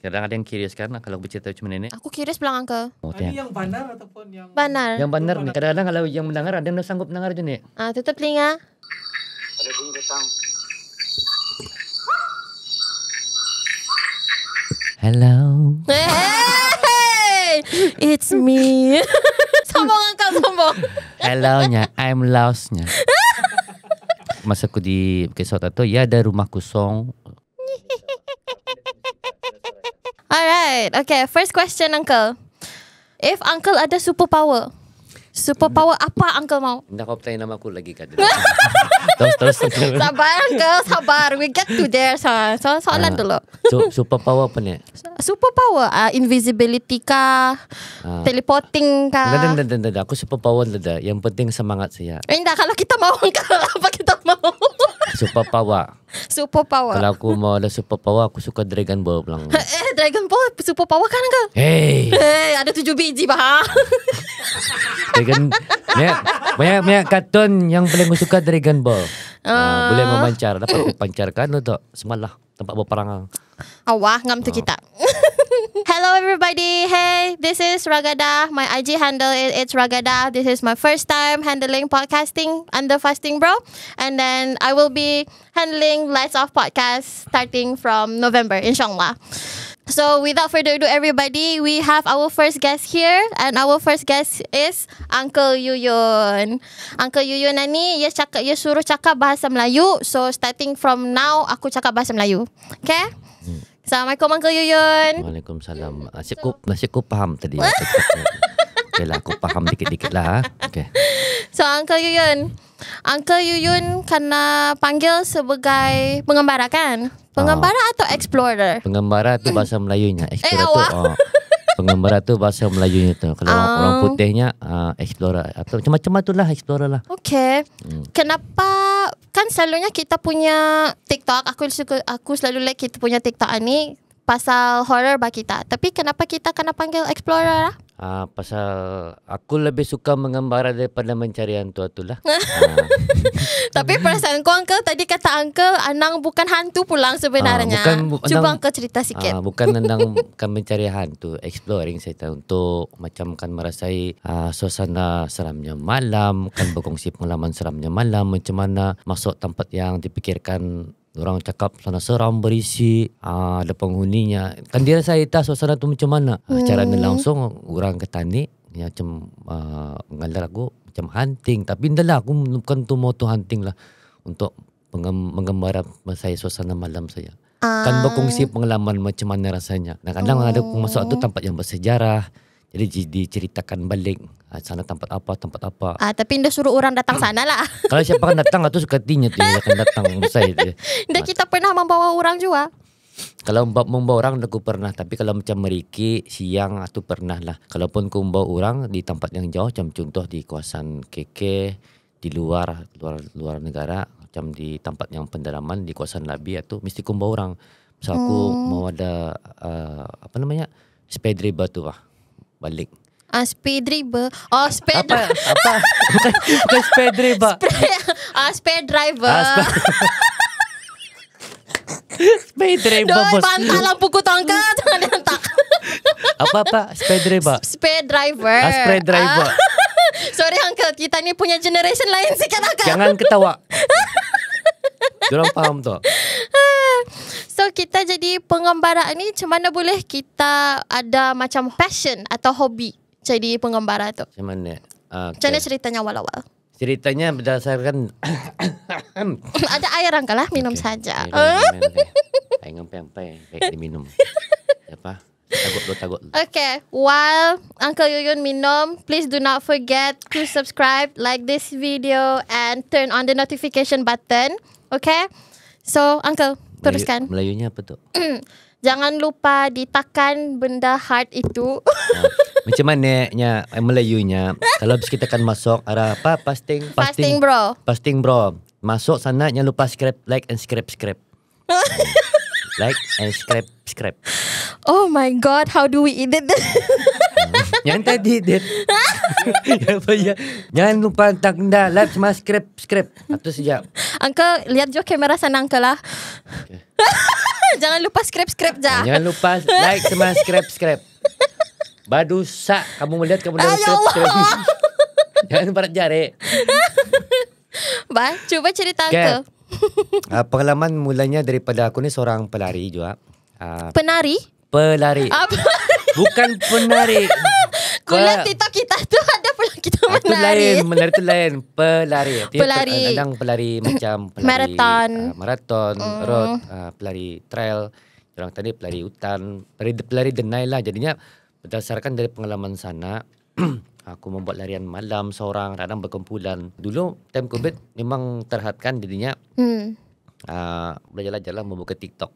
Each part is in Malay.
Kadang ada yang curious kan kalau bercerita macam ini. Aku curious pulang angka. Oh, yang banar ataupun yang... Banar. Yang banar ni. Kadang-kadang kalau yang mendengar ada yang sanggup mendengar je ni. Ah, tutup telinga. Ada bunyi datang. Hello. Hey, it's me. sombong angka, sombong. Hello, nya. I'm lost, nya. Masa aku di Bukit Sot tu, ya ada rumah kosong Alright, okay. First question, Uncle. If Uncle ada superpower, superpower apa Uncle mau? Nak kau tanya nama aku lagi kan? terus, terus, terus. Sabar, Uncle. Sabar. We get to there. So, so soalan uh, dulu. Su- superpower apa ni? Superpower. Uh, invisibility ka, Uh, ah. teleporting ka. Tidak, tidak, tidak, tidak. Aku superpower tidak. Yang penting semangat saya. Eh, tidak. Kalau kita mau, Uncle. Apa kita mau? superpower. Super power. Kalau aku mau ada super power, aku suka Dragon Ball pulang. Eh, Dragon Ball super power kan ke? Hey. Hey, ada tujuh biji bah. Dragon, banyak, banyak, banyak kartun yang paling aku suka Dragon Ball. Uh, uh, boleh ah. memancar, dapat memancarkan untuk semalah tempat berperang lah. Awah, ngam tu ah. kita. Hello everybody. Hey, this is Ragada. My IG handle is it's Ragada. This is my first time handling podcasting under Fasting Bro. And then I will be handling Lights Off podcast starting from November, inshallah. So without further ado everybody, we have our first guest here and our first guest is Uncle Yuyun. Uncle Yuyun ni dia cakap dia suruh cakap bahasa Melayu. So starting from now aku cakap bahasa Melayu. Okay? Hmm. Assalamualaikum Uncle Yuyun. Waalaikumsalam. Nasib aku, nasib faham tadi. okay lah, aku faham dikit-dikit lah. Ha. Okay. So Uncle Yuyun, Uncle Yuyun kena panggil sebagai pengembara kan? Pengembara oh. atau explorer? Pengembara tu bahasa Melayunya. Eh, explorer eh, awak. Oh. Pengembara tu bahasa Melayunya tu. Kalau um, orang ah. putihnya uh, explorer atau macam-macam lah explorer lah. Okay. Hmm. Kenapa kan selalunya kita punya TikTok aku suka aku selalu like kita punya TikTok ni pasal horror bah kita. Tapi kenapa kita kena panggil explorer lah? Ah uh, pasal aku lebih suka mengembara daripada mencari hantu itulah. uh. Ah. Tapi perasaan kau angka tadi kata angka anang bukan hantu pulang sebenarnya. Uh, bukan, Cuba angka cerita sikit. Uh, bukan anang kan mencari hantu, exploring saya untuk macam kan merasai uh, suasana seramnya malam, kan berkongsi pengalaman seramnya malam, macam mana masuk tempat yang dipikirkan Orang cakap sana seram berisi ah, Ada penghuninya Kan dia saya tahu suasana tu macam mana ah, hmm. Cara ni langsung orang ketani. tani Macam uh, aku macam hunting Tapi dah lah aku bukan tu mau tu hunting lah Untuk menggambarkan saya suasana malam saya kan ah. Kan berkongsi pengalaman macam mana rasanya Kadang-kadang hmm. ada oh. masuk tu tempat yang bersejarah jadi diceritakan balik ah, sana tempat apa, tempat apa. Ah, tapi dah suruh orang datang hmm. sana lah. Kalau siapa akan datang, itu suka tinya dia akan datang. Saya dia. Dan kita pernah membawa orang juga. Kalau membawa orang, aku pernah. Tapi kalau macam meriki, siang, atau ah, pernah lah. Kalaupun aku membawa orang di tempat yang jauh, macam contoh di kawasan KK, di luar, luar luar negara, macam di tempat yang pendalaman, di kawasan Labi, atau ah, mesti aku membawa orang. Misal aku hmm. mau ada, uh, apa namanya, spedri batu lah balik. Ah, uh, driver. Oh, spare apa? apa? Bukan spare driver. Spare, uh, ah, driver. Uh, driver Doi, bos. Pantah lampu ku tangka Jangan hentak Apa-apa Spare driver Spare driver ah, Spare ah. driver Sorry uncle Kita ni punya generation lain sikit uncle Jangan ketawa Jangan faham tu. So kita jadi pengembara ni macam mana boleh kita ada macam passion atau hobi jadi pengembara tu? Macam mana? Uh, macam ceritanya awal-awal? Ceritanya berdasarkan ada air angkalah minum okay. saja. Air ngompi apa yang baik diminum? apa? Takut lo takut. Okay, while Uncle Yuyun minum, please do not forget to subscribe, like this video, and turn on the notification button. Okay So uncle Teruskan Melayu, Melayunya apa tu? Jangan lupa ditakan benda hard itu ha. Macam mana nya, eh, Melayunya Kalau kita akan masuk Arah apa? Pasting Pasting, bro Pasting bro Masuk sana Jangan lupa scrap Like and scrap scrap Like and scrap scrap Oh my god How do we eat it? Yang tadi dia ya, ya? Jangan lupa tak Live semua script scrap Atau sejak Uncle lihat juga kamera sana Uncle lah okay. Jangan lupa scrap-scrap je ah, Jangan lupa like sama scrap-scrap Badu sak Kamu melihat kamu dah scrap-scrap Jangan lupa jari Bye Cuba cerita okay. uh, Pengalaman mulanya daripada aku ni seorang pelari juga uh, Penari? Pelari Apa? Bukan penari Kulihat Pe- TikTok kita tu kita ah, menari. Itu lain, menari tu lain. Pelari. Pelari. Ah, kadang pelari macam pelari. maraton, Uh, ah, marathon, mm. road, uh, pelari trail. Orang tadi pelari hutan, pelari, pelari denai lah. Jadinya berdasarkan dari pengalaman sana, aku membuat larian malam seorang, kadang berkumpulan. Dulu time COVID memang terhadkan jadinya. Hmm. Uh, belajar-belajar lah membuka TikTok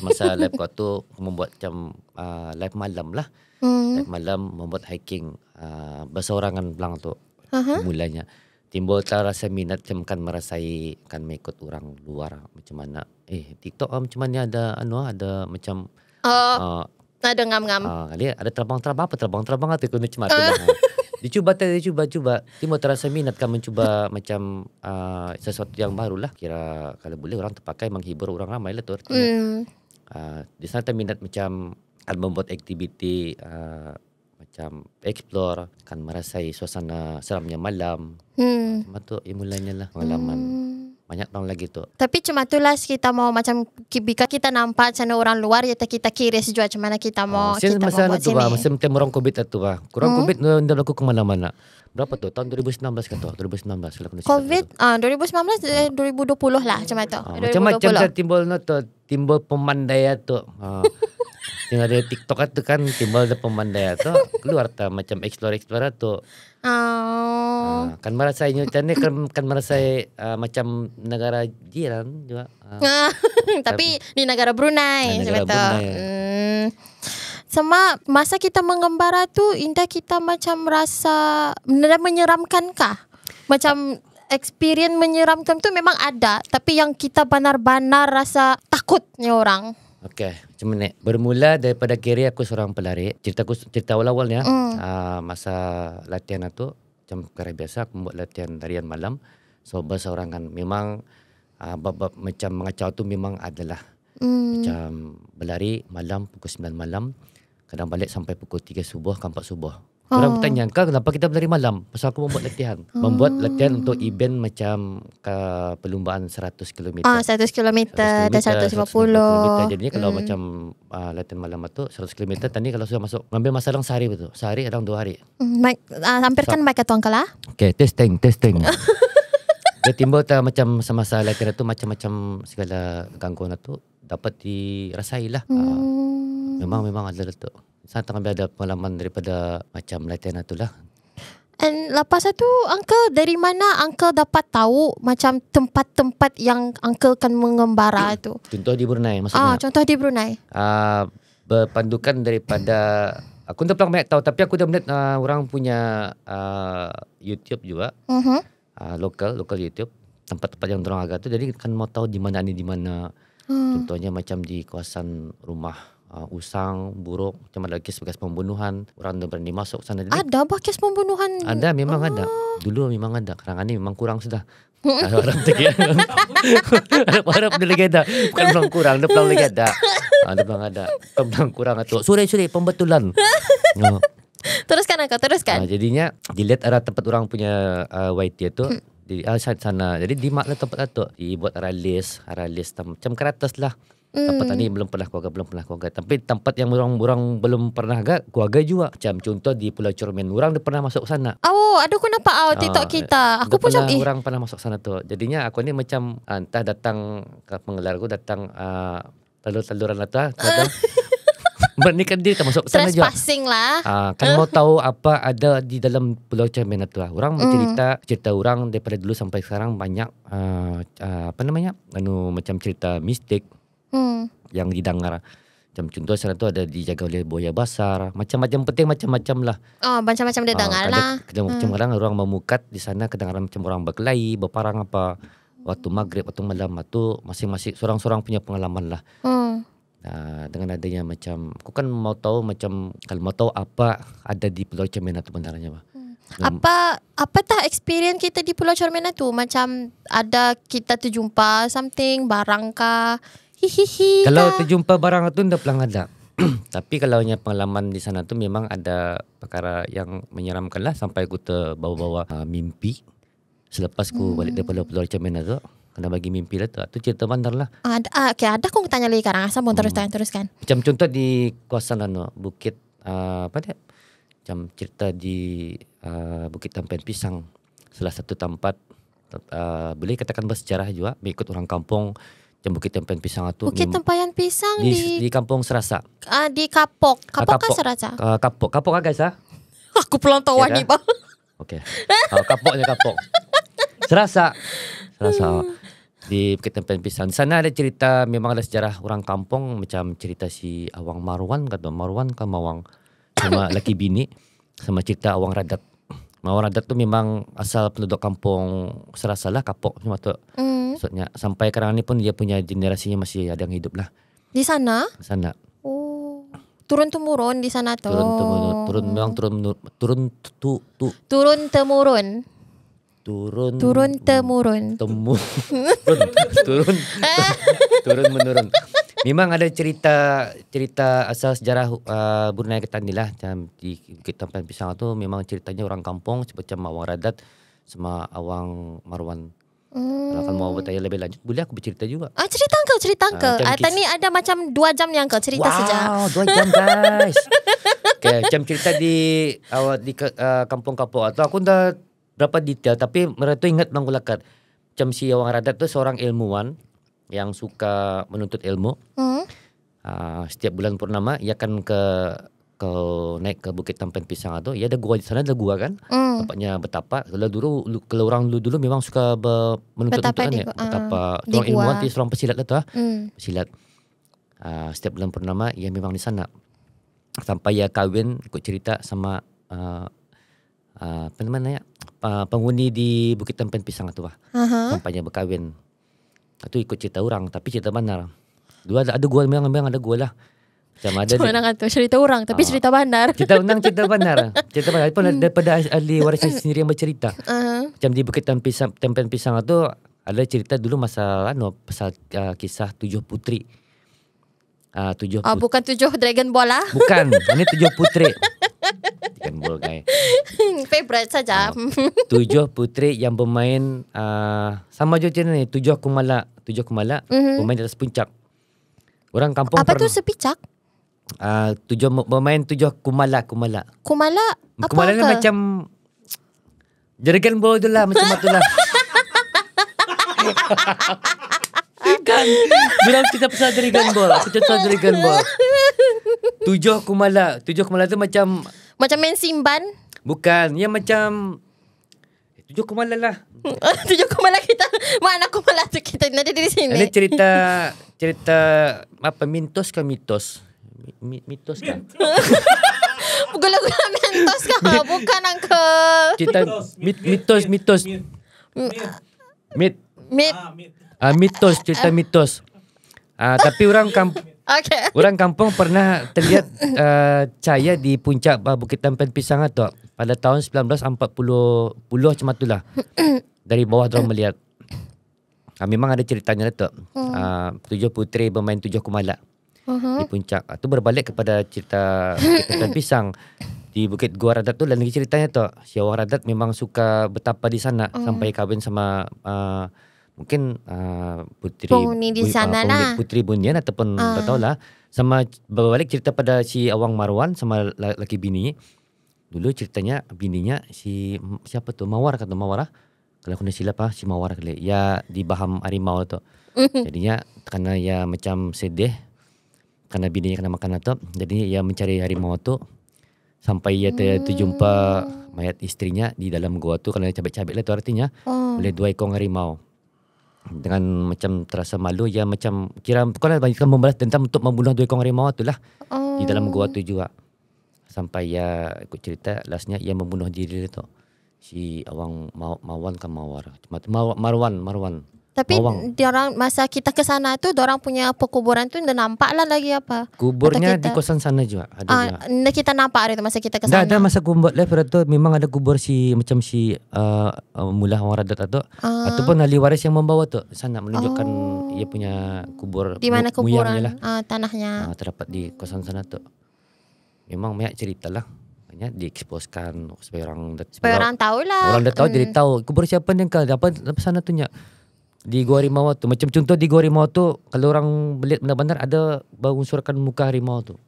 masa live kau tu membuat macam uh, live malam lah. Hmm. Live malam membuat hiking uh, ah, bersorangan pelang tu uh-huh. mulanya. Timbul tak rasa minat macam kan merasai kan mengikut orang luar macam mana. Eh TikTok uh, macam mana ada anu ada macam uh, uh, ada ngam-ngam. Uh, ada terbang-terbang apa terbang-terbang atau kena cemar terbang. Dia cuba tak dia cuba cuba. Dia mau terasa minat kan mencuba macam uh, sesuatu yang baru lah. Kira kalau boleh orang terpakai menghibur orang ramai lah tu artinya. Mm. Uh, ah, di sana minat macam kan membuat aktiviti uh, macam explore kan merasai suasana seramnya malam. Hmm. Uh, sama tu imulanya ya lah pengalaman. Mm banyak tahun lagi tu. Tapi cuma tu lah kita mau macam bila kita nampak sana orang luar ya kita kira sejua macam mana kita mau oh, kita masa mau buat sini. Masa orang COVID tu lah. Kurang hmm? COVID eh, dia berlaku ke mana-mana. Berapa tu? Tahun 2019 kan kata. 2019. Sila kena COVID uh, 2019 uh. 2020 lah cuma ah, tu. Uh, macam-macam tu timbul no, tu. Timbul pemandaya tu. Uh. Yang ada TikTok tu kan timbul ada pemandaya tu. Keluar tu macam explore-explore tu. Oh. kan merasa ini kan kan merasa ah, macam negara jiran juga. Uh, tapi kan. di negara Brunei negara sebetul. Brunei. Hmm. Sama masa kita mengembara tu indah kita macam rasa menyeramkan menyeramkankah? Macam experience menyeramkan tu memang ada tapi yang kita benar-benar rasa takutnya orang. Okay, cuma nak bermula daripada kiri aku seorang pelari. Cerita aku cerita awal awalnya ah. Mm. Uh, ah, masa latihan itu macam kerja biasa aku buat latihan harian malam. So bahasa kan memang uh, bab, bab, macam mengacau tu memang adalah mm. macam berlari malam pukul 9 malam kadang balik sampai pukul 3 subuh ke 4 subuh. Oh. Orang ah. bertanya, kau kenapa kita berlari malam? Pasal aku membuat latihan. Hmm. Membuat ah. latihan untuk event macam ke perlumbaan 100 km. Ah, 100 km dan 150. 150 Jadi kalau hmm. macam uh, latihan malam tu 100 km, tadi kalau sudah masuk, ambil masa orang sehari betul. Sehari orang dua hari. Mic, hmm, uh, hampir kan so, mic atau lah. Okay, testing, testing. Dia timbul tak macam semasa latihan tu macam-macam segala gangguan tu dapat dirasailah. Hmm. Uh, memang memang ada letak. Santa ambil ada pengalaman daripada macam latihan tu lah. And lepas tu, Uncle, dari mana Uncle dapat tahu macam tempat-tempat yang Uncle kan mengembara eh, tu? Contoh di Brunei maksudnya. Ah, contoh di Brunei. Ah, berpandukan daripada... aku tak pernah tahu tapi aku dah melihat uh, orang punya uh, YouTube juga. Mm-hmm. Uh, local, local YouTube. Tempat-tempat yang orang agak tu. Jadi kan mau tahu di mana ini di mana. Hmm. Contohnya macam di kawasan rumah uh, usang, buruk, macam ada kes-kes pembunuhan, orang tu berani masuk sana. Jadi, ada bah kes pembunuhan? Ada, memang uh... ada. Dulu memang ada. Sekarang ni memang kurang sudah. ada orang tak ada orang pun ada. Bukan pelang kurang, ada pelang lagi ada. Ah, ada pelang ada. Pelang kurang atau Sore-sore, pembetulan. oh. Teruskan aku, teruskan. Uh, jadinya, dilihat arah tempat orang punya uh, YT itu, hmm. di uh, sana. Jadi di maklah tempat itu Dibuat aralis, aralis, macam kertas lah. Mm. Tempat tani belum pernah keluarga belum pernah keluarga. Tapi tempat yang orang orang belum pernah agak keluarga juga. Macam contoh di Pulau Cermin, orang dia pernah masuk sana. Oh, aduh aku nampak oh, TikTok uh, kita. Aku pun macam eh. orang pernah masuk sana tu. Jadinya aku ni macam ah, entah datang ke penggelar aku datang uh, telur-teluran atau lah apa. Berani kan dia masuk sana juga. Trespassing lah. Uh, kan mau tahu apa ada di dalam Pulau Cermin lah tu lah. Orang mm. cerita cerita orang daripada dulu sampai sekarang banyak uh, uh, apa namanya? Anu macam cerita mistik hmm. yang didengar. Macam contoh sekarang tu ada dijaga oleh Boya basar. Macam-macam penting macam-macam lah. Oh, macam-macam dia ah, dengar uh, lah. Kadang, kadang hmm. macam orang, orang memukat di sana. kedengaran macam orang berkelahi, berparang apa. Waktu maghrib, waktu malam. Waktu masing-masing seorang-seorang punya pengalaman lah. Hmm. Uh, dengan adanya macam, aku kan mau tahu macam, kalau mau tahu apa ada di Pulau Cermin atau benarnya. Hmm. Apa apa tah experience kita di Pulau Cermin tu? Macam ada kita terjumpa something, barang kah? Kalau terjumpa barang itu tidak pelang ada. Tapi kalau hanya pengalaman di sana tu memang ada perkara yang menyeramkan lah sampai aku terbawa-bawa uh, mimpi selepas aku hmm. balik daripada Pulau Cermin tu. Kena bagi mimpi lah tu. Itu cerita bandar lah. Ada, ah, uh, okay, ada aku tanya lagi sekarang. Asal pun hmm. terus teruskan. Macam contoh di kawasan lah Bukit uh, apa dia? Macam cerita di uh, Bukit Tampen Pisang. Salah satu tempat uh, boleh katakan bersejarah juga. Mengikut orang kampung. Dan Bukit Tempayan Pisang tu Bukit Tempayan Pisang di, di, di Kampung Serasa Ah uh, Di Kapok Kapok, uh, kapok kan Serasa uh, Kapok Kapok lah, ah. ya kan guys ha? Aku pulang tahu okay, ni bang Okay oh, ah, Kapok je Kapok Serasa Serasa hmm. Di Bukit Tempayan Pisang Di sana ada cerita Memang ada sejarah orang kampung Macam cerita si Awang Marwan kata Marwan kan Mawang Sama laki bini Sama cerita Awang Radat orang adat tu memang asal penduduk kampung serasa lah kapok semua tu. Mm. sampai sekarang ni pun dia punya generasinya masih ada yang hidup lah. Di sana? Di sana. Oh. Turun temurun di sana tu. Turun temurun. Turun memang turun turun tu tu. Turun temurun. Turun Turun temurun. Temurun. turun. Turun. turun menurun. Memang ada cerita cerita asal sejarah uh, Brunei Ketan ni lah. Macam di Bukit Tampan Pisang tu memang ceritanya orang kampung macam Awang Radat sama Awang Marwan. Hmm. Kalau mau bertanya lebih lanjut, boleh aku bercerita juga. Ah, cerita kau, cerita ah, kau. Uh, ah, tadi ada macam dua jam yang kau cerita wow, sejak. Wow, dua jam guys. okay, macam cerita di awak di uh, kampung-kampung. Atau aku dah berapa detail, tapi mereka tu ingat bang Macam si Awang Radat tu seorang ilmuwan. yang suka menuntut ilmu hmm. uh, setiap bulan purnama ia akan ke ke naik ke Bukit tempen Pisang atau ya ada gua di sana ada gua kan mm. tempatnya betapa kalau dulu kalau orang dulu dulu memang suka be, menuntut betapa di, ya uh, betapa orang ilmuwan tapi seorang pesilat lah tuh mm. pesilat uh, setiap bulan purnama ia memang di sana sampai ia kawin ikut cerita sama uh, uh, apa namanya uh, penghuni di Bukit tempen Pisang itu ah uh-huh. berkawin Itu ikut cerita orang Tapi cerita bandar Dua ada, ada gua memang, memang ada gua lah Macam ada Cuma nak cerita orang Tapi uh, cerita bandar Cerita undang cerita bandar Cerita bandar Itu pun hmm. daripada ahli waris sendiri yang bercerita uh-huh. Macam di Bukit Tempen Pisang, Tempen Pisang tu Ada cerita dulu masa no, Pasal uh, kisah tujuh putri uh, tujuh oh, Bukan tujuh dragon bola. Bukan Ini tujuh putri Perhatikan burung eh. Favorite saja. Uh, tujuh putri yang bermain uh, sama je ni. Tujuh kumala. Tujuh kumala mm-hmm. bermain atas puncak. Orang kampung Apa tu sepicak? Uh, ah, tujuh bermain tujuh kumala. Kumala? Kumala, apa kumala ni macam... Jerigan bola tu lah. Macam tu lah. kan Bila kita pasal jerigan bola Kita pasal jerigan bola Tujuh kumala Tujuh kumala tu macam macam main simban? Bukan. Yang macam... Tujuh kumala lah. tujuh kumala kita. Mana kumala tu kita. Nanti di sini. Ini cerita... Cerita... Apa? Mintos ke mitos? Mi, mitos kan? Gula-gula mitos, ke? Bukan, Uncle. Cerita... Mitos, mitos. mitos. Mit. Ah, mit. ah mitos. Cerita mitos. Uh, tapi orang... Kamp- Okay. Orang kampung pernah terlihat uh, cahaya di puncak uh, Bukit Tampen Pisang atau ah, pada tahun 1940 cuma tu lah Dari bawah dia melihat. Ha, memang ada ceritanya lah, tu. Hmm. Uh, tujuh putri bermain tujuh kumala. Uh-huh. Di puncak. Itu uh, berbalik kepada cerita Bukit Pisang. Di Bukit Gua Radat tu lagi ceritanya tu. Si Radat memang suka betapa di sana. Hmm. Sampai kahwin sama uh, mungkin uh, puteri Puni uh, lah. puteri bunian ataupun uh. tak tahulah sama berbalik cerita pada si Awang Marwan sama laki bini dulu ceritanya bininya si siapa tu Mawar kata Mawar lah. kalau aku nak silap ah si Mawar kali ya di baham arimau tu jadinya kerana ya macam sedih kerana bininya kena makan atap. jadi ya mencari harimau tu sampai ia ter, hmm. terjumpa mayat istrinya di dalam gua tu kerana cabik-cabik lah tu artinya oh. oleh dua ekor harimau dengan macam terasa malu ya macam kira kau lah banyak membalas tentang untuk membunuh dua ekor harimau tu lah oh. di dalam oh. gua tu juga sampai ya ikut cerita lastnya ia membunuh diri dia tu si awang mawan kan mawar marwan marwan tapi diorang masa kita ke sana tu orang punya perkuburan tu dah nampak lah lagi apa. Kuburnya di kawasan sana juga ada uh, juga. kita nampak ada masa kita ke sana. Ada masa kubur left tu memang ada kubur si macam si uh, uh mulah orang radat tu. Uh. Ah. Ataupun ahli waris yang membawa tu sana menunjukkan oh. ia punya kubur. Di mana kuburan lah. uh, tanahnya. Uh, terdapat di kawasan sana tu. Memang banyak cerita lah ya dieksposkan supaya orang supaya orang tahu lah orang dah tahu mm. jadi tahu kubur siapa ni kau apa apa sana tu nyak di gua harimau tu macam contoh di gua harimau tu kalau orang lihat benar-benar ada berunsurkan muka harimau tu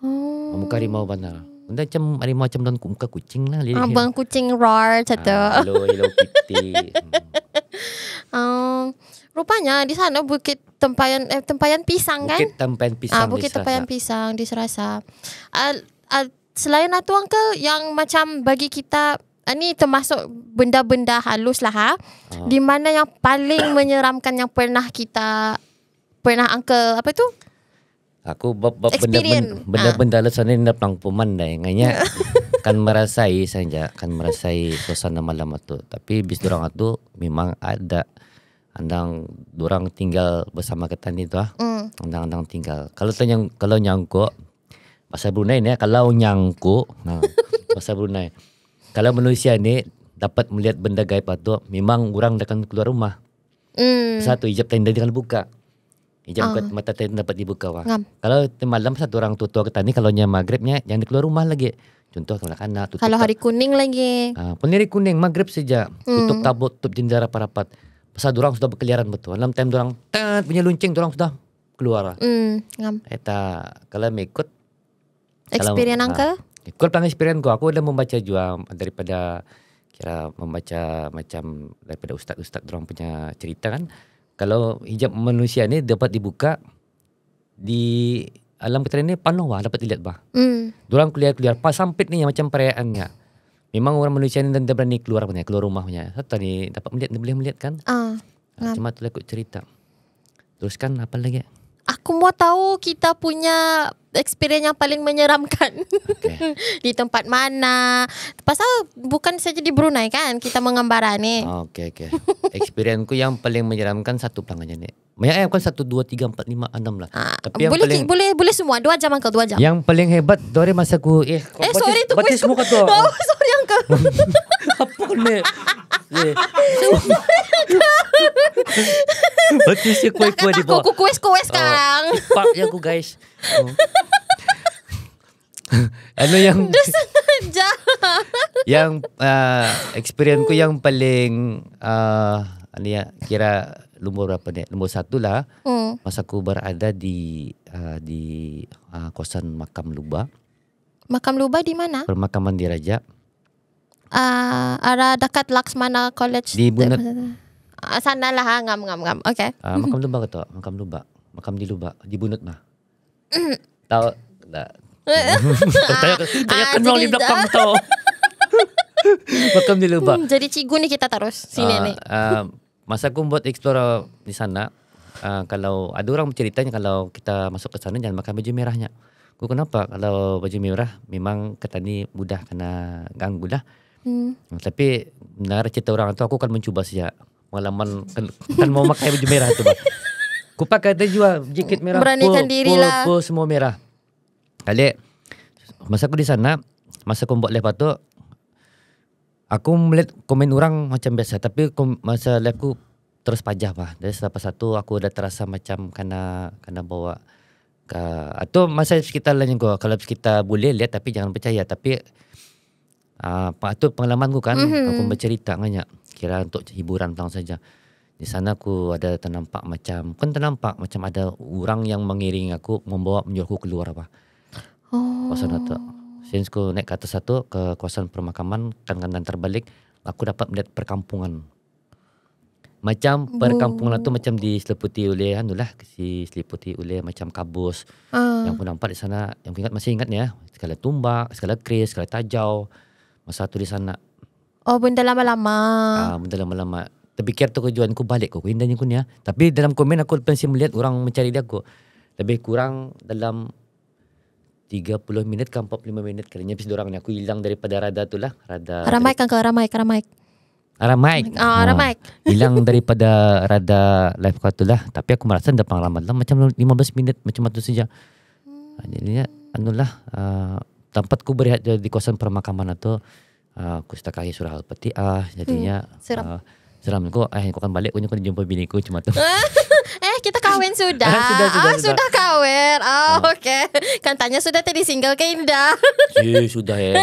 oh. muka harimau benar Benda macam harimau macam dalam muka kucing lah. Lirik Abang hero. kucing roar macam Ah, hello, hello kitty. um, rupanya di sana bukit tempayan eh, tempayan pisang bukit kan? Bukit tempayan ah, pisang ah, Bukit tempayan pisang di Serasa. Uh, uh, selain itu, Uncle, yang macam bagi kita ini ah, termasuk benda-benda halus lah ha. Uh. Di mana yang paling menyeramkan yang pernah kita pernah angka apa tu? Aku bab benda benda benda lah sana nak pang pemandai nganya kan merasai saja kan merasai suasana malam itu. tapi bis dorang tu memang ada andang dorang tinggal bersama ketan itu ah mm. andang andang tinggal kalau tanya kalau nyangkuk masa Brunei ni kalau nyangkuk nah pasal Brunei kalau manusia ni dapat melihat benda gaib atau memang orang akan keluar rumah. Mm. Satu hijab tenda dia akan buka. Hijab uh. Ah. mata tenda dapat dibuka wah. Ngam. Kalau malam satu orang tutup kita ni kalau nyam maghribnya jangan keluar rumah lagi. Contoh kalau anak tutup. Kalau hari kuning lagi. Ah, pun hari kuning maghrib saja. Mm. Tutup tabut, tutup jendela rapat-rapat. Pasal orang sudah berkeliaran betul. Dalam time orang punya luncing orang sudah keluar. Mm. Ngam. Eta eh, kalau mengikut. Experience angka. Ah, kalau pelanggan experience aku, aku ada membaca juga daripada kira membaca macam daripada ustaz-ustaz dorang punya cerita kan. Kalau hijab manusia ni dapat dibuka di alam kita ni penuh lah dapat dilihat bah. Mm. Dorang kuliah-kuliah pas sampit ni macam perayaannya. Ah. Memang orang manusia ni tak berani keluar punya, keluar rumahnya. Satu ni dapat melihat, boleh melihat kan? Ah. Uh, ah, Cuma tu lah aku cerita. Teruskan apa lagi? Aku mau tahu kita punya experience yang paling menyeramkan okay. di tempat mana pasal bukan saja di Brunei kan kita mengembara ni ah, okey okey experience ku yang paling menyeramkan satu pelanggan ni banyak eh bukan 1 2 3 4 5 6 lah uh, tapi yang boleh, paling boleh boleh boleh semua dua jam angka dua jam yang paling hebat dari masa ku eh, eh sorry tu ku semua kata oh, sorry angka apa ni Betul sih kue kue di bawah. Kuku kue kue oh, sekarang. Pak ya ku guys. Oh. ano yang Yang uh, Experience ku yang paling uh, Ano ya Kira Nombor berapa ni Nombor satu lah hmm. Masa aku berada di uh, Di uh, Kosan Makam Luba Makam Luba di mana? Permakaman Raja. uh, Arah dekat Laksmana College Di Bunet ah, Sana lah ah, Ngam ngam ngam Okay uh, Makam Luba ke tu Makam Luba Makam di Luba Di Bunut mah Tahu enggak? Tanya ke ah, tanya di belakang tau. Makam di lubang. Hmm, jadi cigu nih kita terus sini uh, ah, nih. Ah, uh, masa aku buat explore di sana uh, kalau ada orang ceritanya kalau kita masuk ke sana jangan pakai baju merahnya. aku kenapa kalau baju merah memang katani mudah kena ganggu lah. Hmm. hmm. Tapi benar cerita orang tu aku akan mencuba saja. Pengalaman kan, kan mau pakai baju merah tu. Aku pakai tu jual jaket merah. Beranikan diri lah. Pul, semua merah. Kali masa aku di sana, masa aku buat lepas tu, aku melihat komen orang macam biasa. Tapi masa lepas aku terus pajah lah. Jadi setelah satu aku dah terasa macam kena kena bawa ke, atau masa sekitar lain juga kalau kita boleh lihat tapi jangan percaya tapi uh, ah, atau pengalaman gua kan mm-hmm. aku bercerita banyak kira untuk hiburan tang saja di sana aku ada ternampak macam kan ternampak macam ada orang yang mengiring aku membawa menyuruh keluar apa oh. kawasan itu since aku naik ke atas satu ke kawasan permakaman kan kanan terbalik aku dapat melihat perkampungan macam oh. perkampungan itu macam diseliputi oleh anu lah si seliputi oleh macam kabus uh. yang aku nampak di sana yang aku ingat masih ingat ya segala tumbak segala kris segala tajau masa tu di sana oh benda lama-lama ah benda lama-lama terfikir tujuan aku balik kau indahnya aku ni ya. tapi dalam komen aku pun sih melihat orang mencari dia aku Tapi kurang dalam 30 minit ke 45 minit kerana habis orang ni aku hilang daripada rada tu lah Rada ramai kan kau ramai kan ramai ramai ah oh, ramai ah, hilang daripada rada live kau tu lah tapi aku merasa dah pengalaman lah macam 15 minit macam tu saja ah, jadi ya anulah uh, ah, tempat ku berehat di kawasan permakaman atau lah uh, aku setakahi surah al-fatihah jadinya hmm, Seram, kok eh kok kan balik, kok jumpa biniku cuma tuh. eh kita kawin sudah. sudah, sudah, oh, sudah. sudah kawin. Oh, oh. oke. Okay. Kan tanya sudah tadi single ke Indah. si, iya, sudah ya.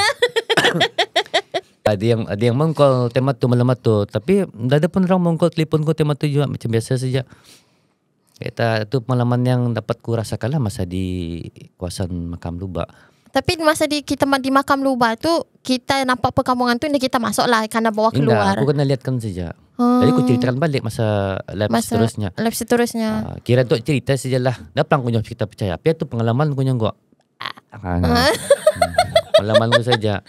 ada yang ada yang mengkol tema tuh malam tuh tapi tidak ada pun orang mengkol telefon ku tema tuh juga macam biasa saja kita itu pengalaman yang dapat ku rasakan lah masa di kawasan makam lubak Tapi masa di, kita di makam lubar tu Kita nampak perkampungan tu Dan kita masuk lah Kerana bawa keluar Indah, aku kena lihatkan saja hmm. Oh. Jadi aku ceritakan balik Masa live masa seterusnya Live seterusnya uh, Kira tu cerita sajalah Dah pelang kunyong kita percaya Tapi itu pengalaman kunyong gua. uh. Ah. hmm. Pengalaman kunyong saja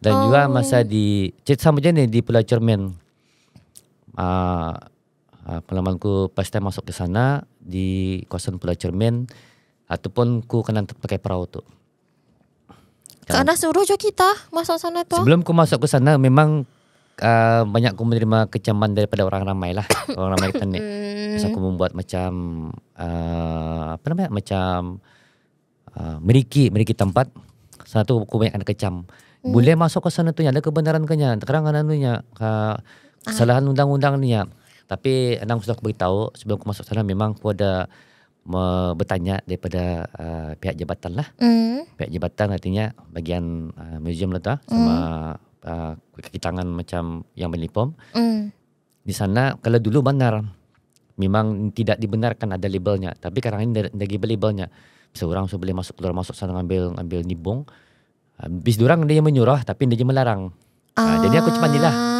Dan hmm. juga masa di Cerita sama je ni Di Pulau Cermin uh, Uh, pengalaman ku pas time masuk ke sana di kawasan Pulau Cermin ataupun ku kena pakai perahu tu. Kak Anas suruh je kita masuk sana tu. Sebelum aku masuk ke sana, memang uh, banyak aku menerima kecaman daripada orang ramai lah. orang ramai kita ni. Hmm. Pasal aku membuat macam, uh, apa namanya, macam uh, meriki, meriki tempat. Sana tu aku banyak anak kecam. Hmm. Boleh masuk ke sana tu, ada kebenaran ke ni? Terang tu, ni, uh, ha, kesalahan ah. undang-undang ni. Tapi, anak sudah aku beritahu, sebelum aku masuk sana, memang aku ada bertanya daripada uh, pihak jabatan lah. Mm. Pihak jabatan artinya bagian uh, museum lah tu lah. Sama mm. uh, kaki tangan macam yang menipu. Mm. Di sana kalau dulu benar. Memang tidak dibenarkan ada labelnya. Tapi sekarang ini ada label labelnya. Seorang so, boleh masuk keluar masuk sana ambil ambil nibung. Habis uh, diorang dia menyuruh tapi dia melarang. Uh, uh. jadi aku cuma lah.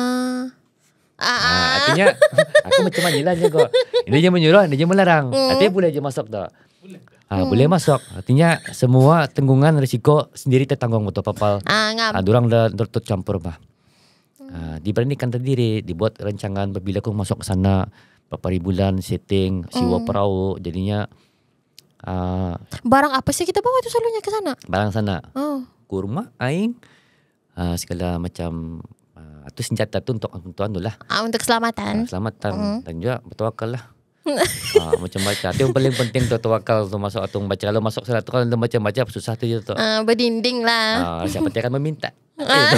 Maknanya Aku macam mana lah je kot Dia je menyuruh Dia je melarang mm. Artinya boleh je masuk tak Boleh ha, hmm. Boleh masuk Artinya Semua tenggungan risiko Sendiri tertanggung Untuk papal ah, ha, ah, Diorang dah tertut campur mah. Ha, hmm. diberanikan terdiri Dibuat rancangan Bila aku masuk ke sana Berapa bulan Setting Siwa mm. perahu Jadinya Uh, barang apa sih kita bawa tu selalunya ke sana? Barang sana. Oh. Kurma, aing, uh, segala macam Ah, senjata tu untuk tuan tu lah. Ah, untuk keselamatan. Ah, keselamatan. Mm. Dan juga bertawakal lah. ah, macam baca. Itu yang paling penting tu tawakal tu masuk atau baca. Kalau masuk salah tu kalau baca-baca susah tu je tu. Ah, berdinding lah. Ah, siapa dia akan meminta. Ah.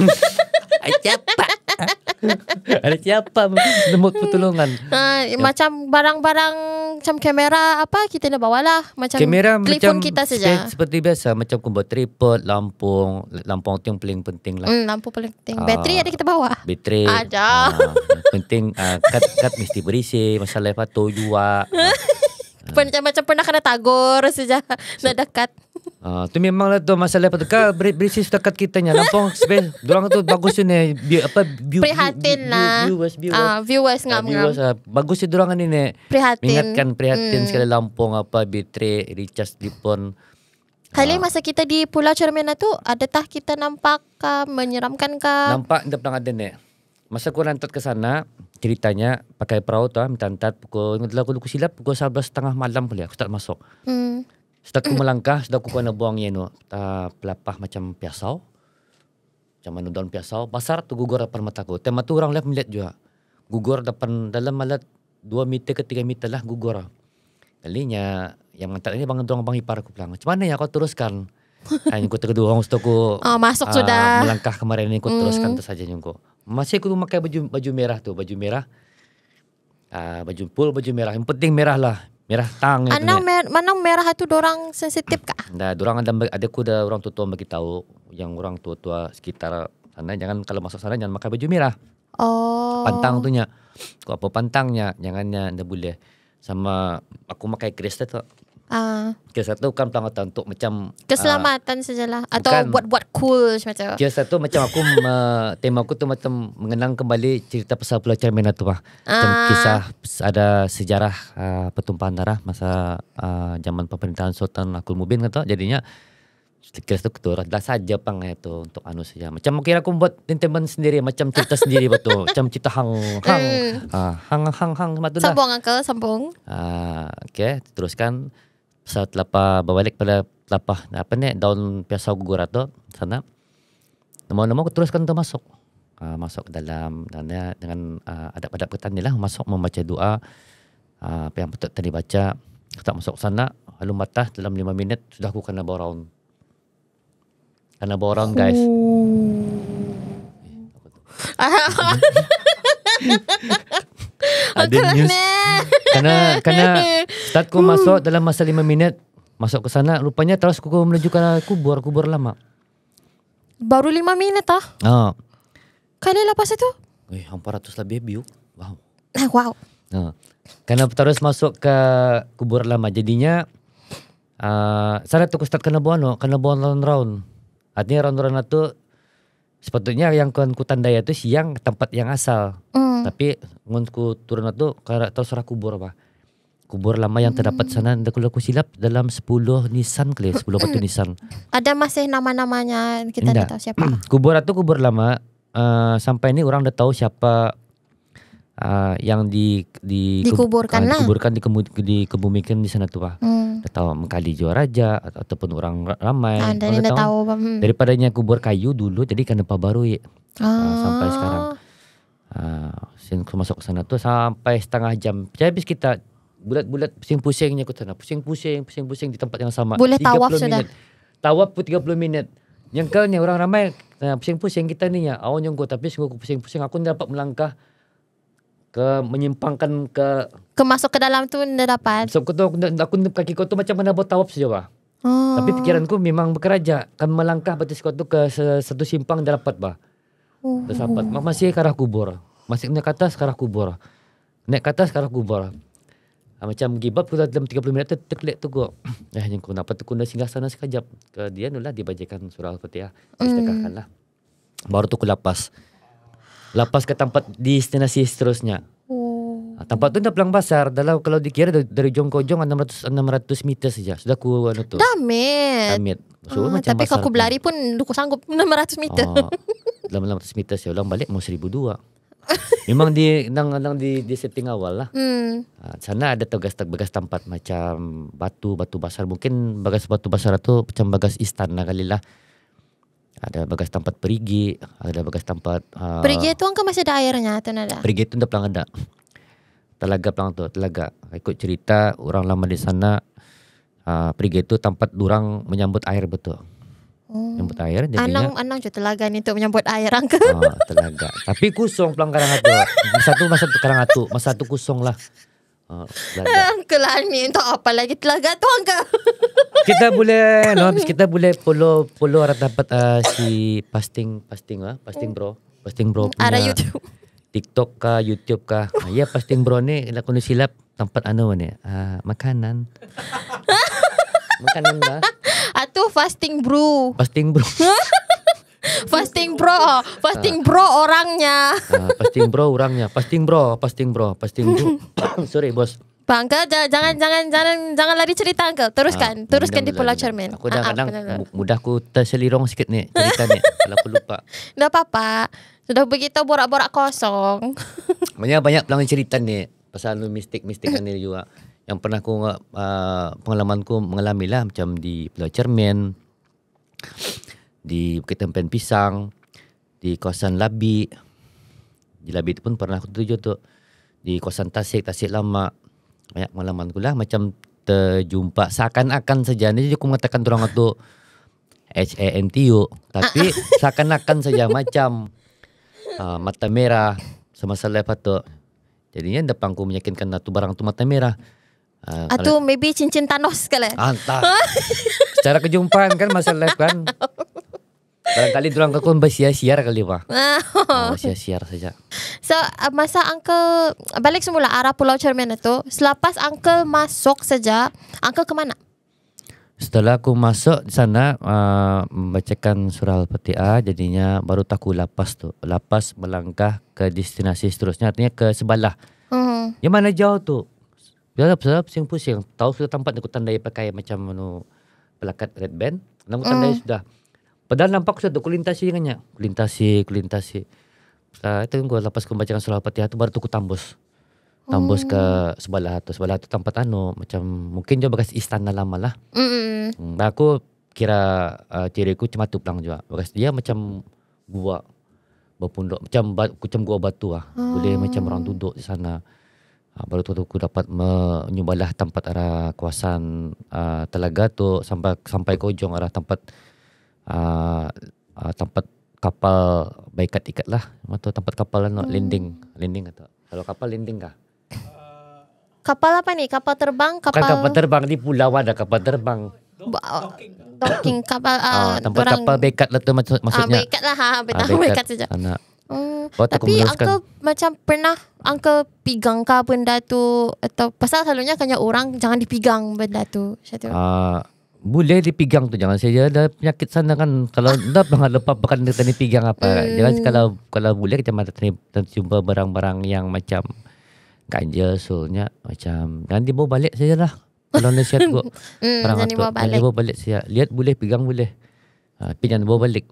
Eh, siapa? ada siapa lembut pertolongan ha, ya. macam barang-barang macam kamera apa kita nak bawa lah macam kamera telefon macam kita saja seperti biasa macam kumpul tripod lampu lampu itu yang paling penting lah mm, lampu paling penting ah, bateri uh, ada kita bawa bateri ada uh, penting uh, kad, kad mesti berisi masalah apa tu juga uh, macam, macam pernah kena tagor saja so, nak dekat Ah, tu memanglah tu masalah petaka British setakat kita ni Lampung sebab Diorang tu bagus tu nih view, apa, view, Prihatin view, view, lah view, Viewers Viewers, ah, ah, ah, Bagus tu diorang ni ni Prihatin Ingatkan prihatin mm. sekali Lampung apa Betray Richard Dipon Kali uh, masa kita di Pulau Cermin tu tak kita nampak uh, Menyeramkan ke Nampak Tidak pernah ada ni Masa aku rantut ke sana Ceritanya Pakai perahu tu Minta-minta Pukul Ingatlah aku lukis silap Pukul 11.30 malam pula Aku tak masuk Hmm Setelah aku melangkah, setelah aku kena buang ini, tu, pelapah macam piasau. Macam mana daun piasau. Pasar tu gugur depan mata aku. Tema tu orang lihat melihat juga. Gugur depan dalam malat dua meter ke tiga meter lah gugur. Kalinya, yang mantap ini bangun dorong bangi par aku pulang. Macam mana ya kau teruskan? Ayah aku terkedua orang setelah aku oh, masuk uh, sudah. Ah, melangkah kemarin ini aku hmm. teruskan mm. tu saja nyungku. Masih aku pakai baju baju merah tu, baju merah. Uh, baju pul, baju merah. Yang penting merah lah merah tang anak mer mana merah itu orang sensitif kah dah orang ada ada ku ada orang tua tua bagi tahu yang orang tua tua sekitar sana jangan kalau masuk sana jangan pakai baju merah oh pantang tu nya apa pantangnya jangannya anda boleh sama aku pakai kristal tu Kira ah. satu kan pelanggaran untuk macam Keselamatan uh, sajalah Atau buat-buat cool macam Kira satu macam aku uh, Tema aku tu macam Mengenang kembali cerita pasal pulau cermin lah tu lah Macam uh. kisah ada sejarah uh, Pertumpahan darah Masa uh, zaman pemerintahan Sultan Akul Mubin kata Jadinya Kira satu ketua Dah saja pang itu ya Untuk anu saja Macam mungkin aku buat Tentemen sendiri Macam cerita sendiri betul Macam cerita hang Hang hmm. uh, Hang hang hang Sambung lah. uncle Sambung uh, Okay Teruskan sa tlapa babalik pala tlapa apa ni down piasa gugur ato sana namo namo ko teruskan to masuk uh, masuk ke dalam dan ya, dengan uh, adab-adab ketan nilah masuk membaca doa uh, apa yang patut tadi baca kita masuk sana lalu matah dalam lima minit sudah aku kena bawa round kena bawa round guys Ada news. Karena karena start kau hmm. masuk dalam masa lima minit masuk ke sana rupanya terus kau menuju ke kubur kubur lama. Baru lima minit ah. Ha. Oh. Kali lepas itu? Eh, hampir ratus lebih biu. Wow. Wow. Ha. Oh. Karena terus masuk ke kubur lama jadinya uh, ah, saya tu start kena buang no, kena buang round round. Artinya round round tu sepatutnya yang kau tandai tu siang tempat yang asal. Mm. Tapi ngon ku turun tu kara terus aku kubur apa kubur lama yang terdapat sana dan kalau aku silap dalam 10 nisan kali 10 ya, batu nisan ada masih nama namanya kita tidak tahu siapa kubur atau kubur lama uh, sampai ini orang dah tahu siapa uh, yang di di dikuburkan kub, eh, lah. kuburkan di kemu, di kebumikan di sana tu pak ah. hmm. dah tahu mengkali jua raja atau, ataupun orang ramai ah, dah tahu, tahu hmm. daripadanya kubur kayu dulu jadi kena apa baru ya ah. uh, sampai sekarang Aku ah, masuk ke sana tu sampai setengah jam. Saya habis kita bulat-bulat pusing-pusingnya ke sana. Pusing-pusing, pusing-pusing di tempat yang sama. Boleh tawaf minit. sudah. Tawaf pun 30 minit. Yang kali ni orang ramai pusing-pusing kita ni ya. Awan yang tapi sungguh pusing-pusing. Aku tidak dapat melangkah ke menyimpangkan ke ke masuk ke dalam tu tidak dapat. So aku tu aku, aku kaki kau tu macam mana buat tawaf saja bah. Hmm. Tapi pikiranku memang bekerja. Kan melangkah batis kau tu ke satu simpang dapat bah. Tersambat. Oh. Uh. Masih ke arah kubur. Masih naik ke atas ke arah kubur. Naik ke atas ke arah kubur. Ha, macam gibab kita dalam 30 minit terklik tu kok. Eh, yang kau dapat tu singgah sana sekejap. Ke dia nulah dibajikan surah ah. Al-Fatihah. Hmm. Istiqahkanlah. Mm. Baru tu aku lapas. Lapas ke tempat destinasi seterusnya. Uh, tempat tu dah pelang pasar dalam kalau dikira dari, dari jong ke jong 600 600 meter saja. Sudah ku anu tu. Damit. Damit. So, uh, tapi kalau aku berlari pun aku sanggup 600 meter. Uh, dalam 600 meter saya ulang balik mau 1002. Memang di nang nang di di setting awal lah. Hmm. Ah, sana ada tugas bagas tempat macam batu batu besar mungkin bagas batu besar tu macam bagas istana kali lah. Ada bagas tempat perigi, ada bagas tempat. Uh, perigi tu angka masih ada airnya atau ada? Perigi tu tidak pelang ada. Telaga Pelang tu, Telaga. Ikut cerita orang lama di sana uh, pergi tu tempat Durang menyambut air betul. Oh. Menyambut air Anang anang je Telaga ni tu menyambut air angka. Oh, telaga. Tapi kosong Pelang Karang Atu. Masa tu masa tu Karang Atu, masa tu kosong lah. Uh, ah, ni entah apa lagi telaga tu angka. kita boleh no, kita boleh follow follow ada dapat uh, si pasting pasting lah, pasting bro. Pasting bro Ada YouTube. TikTok ke YouTube ke. Ah, ya yeah, pasti brown ni kalau kena silap tempat anu ni. Uh, makanan. makanan lah. Atu ah, fasting bro. Fasting bro. fasting bro. Fasting bro orangnya. uh, fasting bro orangnya. Fasting bro, fasting bro, fasting bro. Sorry bos. Bangka jangan jangan jangan jangan jangan lari cerita angka. Teruskan, uh, teruskan di pola cermin. Aku dah uh, kadang mudah aku terselirong sikit ni cerita ni kalau aku lupa. Enggak apa-apa. Sudah begitu borak-borak kosong. banyak banyak pelanggan cerita ni pasal lu mistik mistik ni juga. Yang pernah aku uh, pengalaman aku mengalami lah macam di Pulau Cermin, di Bukit Tempen Pisang, di kawasan Labi. Di Labi itu pun pernah aku tuju tu. Di kawasan Tasik, Tasik Lama. Banyak pengalaman aku lah macam terjumpa seakan-akan saja ni aku mengatakan orang tu H A N T U tapi seakan-akan saja macam uh, mata merah semasa live tu. Jadinya depan aku meyakinkan lah tu barang tu mata merah. Uh, Atau kalau, maybe cincin Thanos sekali. Lah. Ah, entah. Ha? Secara kejumpaan kan masa live kan. Barangkali dorang aku bersiar-siar kali pak. Bersiar-siar oh, saja. So masa uncle balik semula arah Pulau Cermin itu, selepas uncle masuk saja, uncle kemana? mana? Setelah aku masuk di sana uh, membacakan surah Al-Fatihah jadinya baru aku lapas tu. Lapas melangkah ke destinasi seterusnya artinya ke sebelah. Uh-huh. Hmm. Yang mana jauh tu? Bila pasal pusing-pusing tahu sudah tempat aku tandai pakai macam anu pelakat red band. Nak tandai uh-huh. sudah. Padahal nampak aku sudah kulintasi dengannya. Kulintasi, kulintasi. Uh, ah, itu aku lapas aku membacakan surah Al-Fatihah tu baru tu aku tembus. Tembus ke hmm. sebelah tu Sebelah tu tempat anu Macam mungkin juga bekas istana lama lah mm -mm. Aku kira uh, ciri ku cuma tu pelang juga Bekas dia macam gua Berpundok Macam, macam gua batu lah mm. Boleh ah. macam orang duduk di sana ah, Baru tu aku dapat menyubalah tempat arah kawasan uh, telaga tu Sampai sampai ke ujung arah tempat uh, uh, Tempat kapal baikat ikat lah Tempat kapal lah, mm. landing Landing atau kalau kapal landing kah? kapal apa nih Kapal terbang, kapal Bukan kapal terbang di pulau ada kapal terbang. talking uh, kapal uh, ah uh, tempat dorang... kapal bekat lah tu ah, maksudnya. Lah. Ha, ha, ah uh, bekat lah betul uh, bekat saja. Anak. Hmm, oh, tapi kan. uncle macam pernah uncle pegang ke benda tu atau pasal selalunya kanya orang jangan dipegang benda tu. Satu. Ah, boleh dipegang tu jangan saja ada penyakit sana kan kalau dah pernah lepas bukan dia tadi apa kan? hmm. jangan kalau kalau boleh kita mata jumpa barang-barang yang macam ganjil so nya macam nanti bawa balik saja lah kalau nak siap gua. mm, perang atau nanti bawa balik saja lihat boleh pegang boleh uh, pinjam bawa balik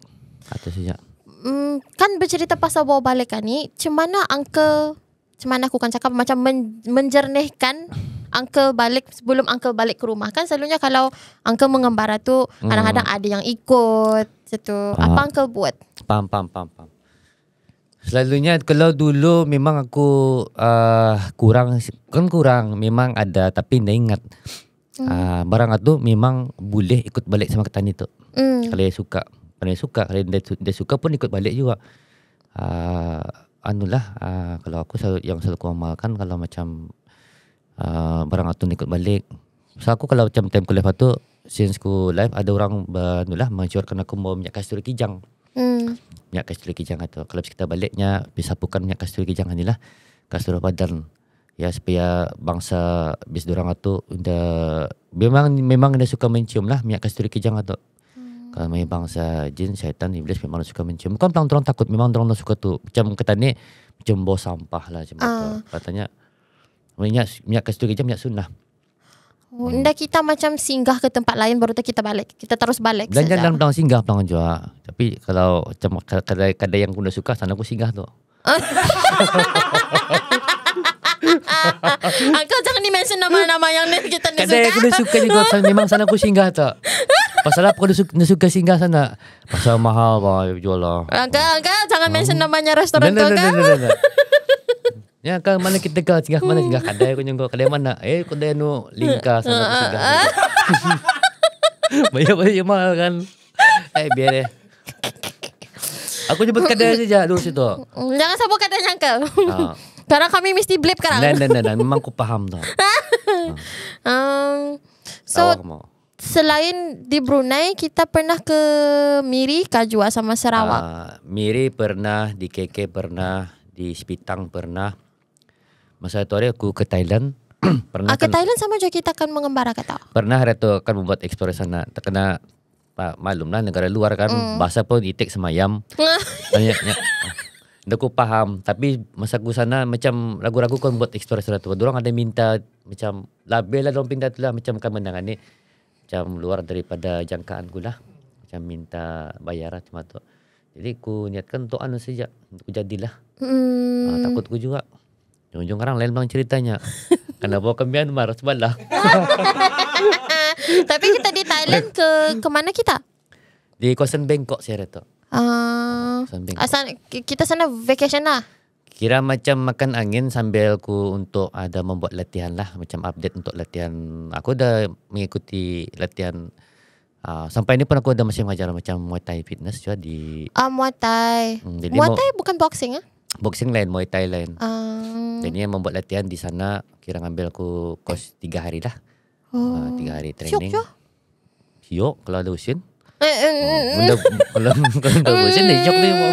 atau saja hmm, kan bercerita pasal bawa balik kan ni Cuma nak angka macam mana aku kan cakap macam men, menjernihkan Uncle balik sebelum uncle balik ke rumah kan selalunya kalau uncle mengembara tu hmm. kadang-kadang ada yang ikut satu apa ah. uncle buat pam pam pam pam Selalunya kalau dulu memang aku uh, kurang kan kurang memang ada tapi tidak ingat mm. uh, barang itu memang boleh ikut balik sama ketan itu mm. kalau dia suka kalau dia suka kalau dia, dia suka pun ikut balik juga uh, anulah uh, kalau aku selalu, yang selalu aku amalkan kalau macam uh, barang itu ikut balik so aku kalau macam time kuliah tu since ku live ada orang anulah mencurahkan aku bawa minyak kasturi kijang hmm. minyak kasturi kijang atau kalau kita baliknya bukan minyak kasturi kijang ni lah kasturi padan ya supaya bangsa bis orang atau unda memang memang dia suka mencium lah minyak kasturi kijang atau hmm. kalau memang bangsa jin syaitan iblis memang suka mencium kan orang orang takut memang orang suka tu macam kata ni macam sampah lah macam uh. katanya minyak minyak kasturi kijang minyak sunnah Hmm. Indah hmm. kita macam singgah ke tempat lain baru kita balik. Kita terus balik Dan jangan dalam singgah pelang juga. Tapi kalau macam kedai, kedai yang kuda suka sana aku singgah tu. Angkau ah, jangan ni mention nama-nama yang ni kita ni kedai suka. Kedai aku suka juga sana, memang sana aku singgah tu. Pasal apa kena suka singgah sana? Pasal mahal bah, jual lah. Angka ah, angka jangan mention namanya restoran tu. Ya kan mana kita ke tinggal mana tinggal kadai aku nyunggu kadai mana eh kadai nu lingka sama tinggal. Banyak banyak mal kan. Eh biar deh Aku nyebut kadai saja dulu situ. Jangan sebut kadai nyangka. Ah. Karena kami mesti blip kan. Nen nen nen memang aku paham tu. Ah. Um, so selain di Brunei kita pernah ke Miri, Kajua sama Sarawak. Ah, Miri pernah di KK pernah di Sipitang pernah. Masa itu hari aku ke Thailand pernah ah, ke kan, Thailand sama juga kita akan mengembara kata. Pernah hari tu akan membuat eksplorasi sana. Terkena ah, malum lah negara luar kan mm. bahasa pun itik semayam. Banyak banyak. Dah aku faham tapi masa aku sana macam ragu-ragu kau buat eksplorasi sana tu. Dorang ada minta macam label lah dorang pindah tu lah macam kan menang ni. Macam luar daripada jangkaan aku lah. Macam minta bayaran lah, cuma tu. Jadi ku niatkan untuk anu saja. Untuk jadilah. Mm. Ah, takut ku juga. Ujung-ujung orang lain bang ceritanya. Kena bawa ke Myanmar sebab lah. Tapi kita di Thailand ke ke mana kita? Di kawasan Bangkok saya rata. Uh, ah. ah, asal kita sana vacation lah. Kira macam makan angin sambil ku untuk ada membuat latihan lah. Macam update untuk latihan. Aku dah mengikuti latihan. Uh, sampai ini pun aku dah masih mengajar macam Muay Thai fitness juga di... Uh, Muay Thai. Hmm, Muay Thai bukan boxing ah? boxing lain Muay Thai lain uh. Ah. dan ini membuat latihan di sana kira ambil aku kos tiga hari lah ah, oh. uh, tiga hari training siok siok kalau ada usin Benda eh. kalau kalau ada usin dia siok dia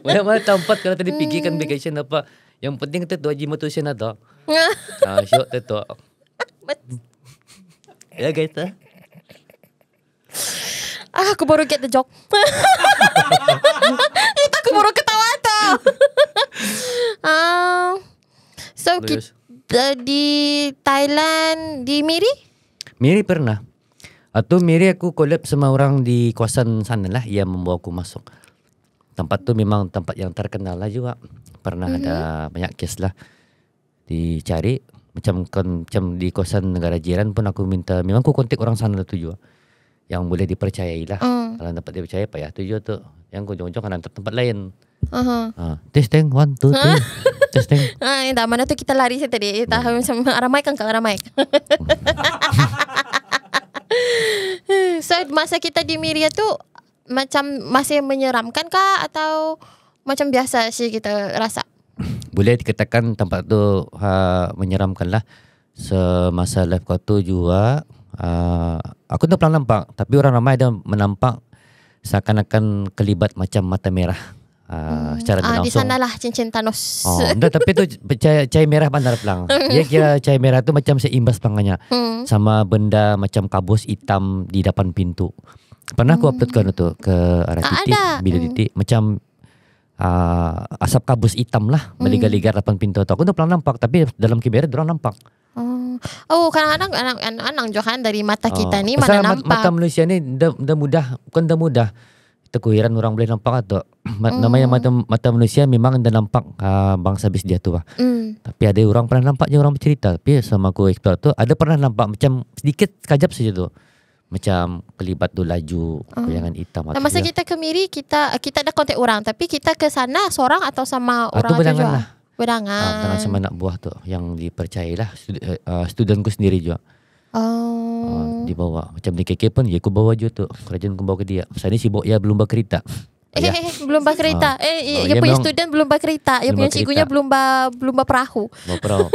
mana mana tempat kalau tadi pergi kan vacation apa yang penting kita tuaji motivation ada lah, ah uh, siok tu ya guys Ah, aku baru get the joke. Itu aku baru Ah. so kita eh, di Thailand di Miri? Miri pernah. Atau Miri aku collab sama orang di kawasan sana lah yang membawa aku masuk. Tempat tu memang tempat yang terkenal lah juga. Pernah mm-hmm. ada mhm. banyak kes lah dicari macam kan macam di kawasan negara jiran pun aku minta memang aku kontak orang sana tu juga yang boleh dipercayailah mm. kalau dapat dipercaya payah tu juga tu yang kunjung-kunjung kan tempat lain uh-huh. uh, ah, Testing One two three Testing ah, Entah mana tu kita lari saya tadi Tahu uh. macam Arah mic kan ke arah So masa kita di Miria tu Macam masih menyeramkan kah Atau Macam biasa sih kita rasa Boleh dikatakan tempat tu uh, Menyeramkan lah Semasa live kau tu juga uh, Aku tu pernah nampak Tapi orang ramai dia menampak Seakan-akan kelibat macam mata merah Uh, secara ah, langsung. Di sana lah cincin Thanos. Oh, enggak, tapi tu cai, merah bandar pelang. Hmm. Dia kira cai merah tu macam seimbas pangannya. Hmm. Sama benda macam kabus hitam di depan pintu. Pernah aku hmm. uploadkan tu ke arah titik, bila titik. Macam uh, asap kabus hitam lah. Meligar-ligar depan pintu tu. Aku tu pelang nampak, tapi dalam kamera dia nampak. Oh, oh kadang-kadang anak-anak anak, anak, anak, anak, anak, ni anak, anak, anak, mata Malaysia ni dah anak, anak, anak, anak, anak, teguiran orang boleh nampak atau mm. namanya mata mata manusia memang dah nampak uh, bangsa bis dia tu lah. mm. tapi ada orang pernah nampak je orang bercerita tapi sama aku explore tu ada pernah nampak macam sedikit sekejap saja tu macam kelibat tu laju mm. bayangan hitam nah, masa dia. kita ke Miri kita kita ada kontak orang tapi kita ke sana seorang atau sama uh, orang tu Berangan lah berdangan uh, sama anak buah tu yang dipercayalah uh, eh, studentku sendiri juga oh. Uh dia bawa macam ni KK pun ya aku bawa je tu kerajaan aku bawa ke dia saya ni sibuk ya belum bawa kereta Eh, eh, eh, belum bawa kereta. Uh, eh, eh, ya, ah. eh, ya, ah, ya, ya punya student belum bawa kereta. Ya punya cikgunya belum bawa belum bawa perahu. Bawa perahu.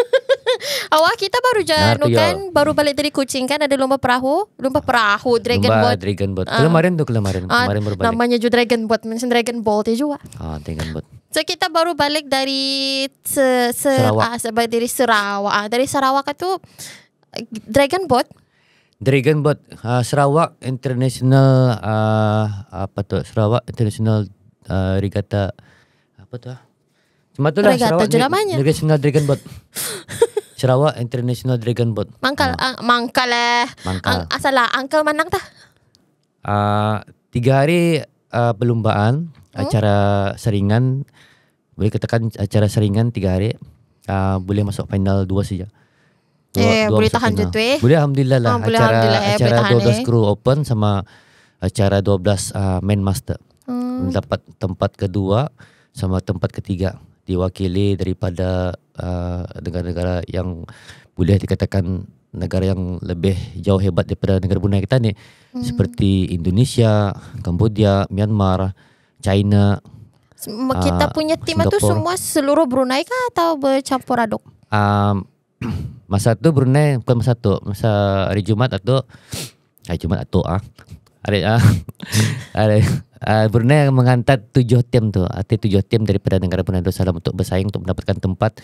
Awak kita baru jalan nah, kan ya. baru balik dari kucing kan ada lomba perahu lomba perahu dragon lomba boat dragon boat uh. Ah. kemarin tu kemarin uh, kemarin baru balik namanya juga dragon boat mention dragon boat dia juga ah oh, dragon boat so kita baru balik dari se, se Sarawak. Uh, dari Sarawak uh, dari Sarawak tu dragon boat Dragon Boat uh, Sarawak International uh, apa tu Sarawak International uh, Regatta apa tu Cuma ah? tu lah Sarawak International Dragon Boat Sarawak International Dragon Boat Mangkal uh. Ah. Ang, ah, Mangkal eh Mangkal Asal lah Angkal menang tak? Uh, tiga hari uh, perlombaan hmm? acara seringan boleh katakan acara seringan tiga hari uh, boleh masuk final dua saja. Eh, dua boleh tahan tu eh. Boleh alhamdulillah lah. Ha, boleh acara alhamdulillah, eh. acara boleh 12 eh. crew open sama acara 12 uh, ah, main master. Hmm. Dapat tempat kedua sama tempat ketiga diwakili daripada uh, negara-negara yang boleh dikatakan negara yang lebih jauh hebat daripada negara Brunei kita ni hmm. seperti Indonesia, Kamboja, Myanmar, China. Kita ah, punya tim tu semua seluruh Brunei kah atau bercampur aduk? Um, masa tu Brunei bukan masa tu masa hari Jumat atau hari Jumat atau ah hari ah hari Uh, Brunei menghantar tujuh tim tu Arti tujuh tim daripada negara Brunei Darussalam Untuk bersaing untuk mendapatkan tempat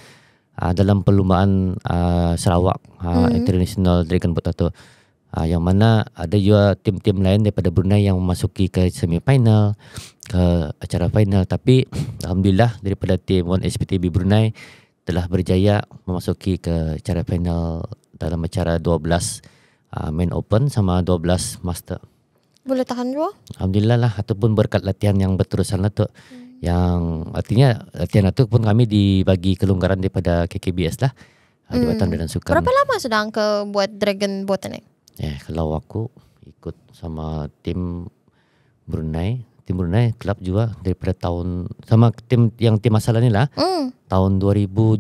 uh, Dalam perlumbaan uh, Sarawak uh, mm. International Dragon Boat atau uh, Yang mana ada juga tim-tim lain daripada Brunei Yang memasuki ke semi final Ke acara final Tapi Alhamdulillah daripada tim 1SPTB Brunei telah berjaya memasuki ke cara final dalam acara 12 uh, main open sama 12 master. Boleh tahan dua Alhamdulillah lah ataupun berkat latihan yang berterusan lah tu. Hmm. Yang artinya latihan tu pun kami dibagi kelonggaran daripada KKBS lah. Uh, hmm. Jabatan Badan Sukan. Berapa lama sudah ke buat Dragon Botanic? Eh kalau aku ikut sama tim Brunei tim Brunei gelap juga daripada tahun sama tim yang tim masalah ni lah mm. tahun 2012.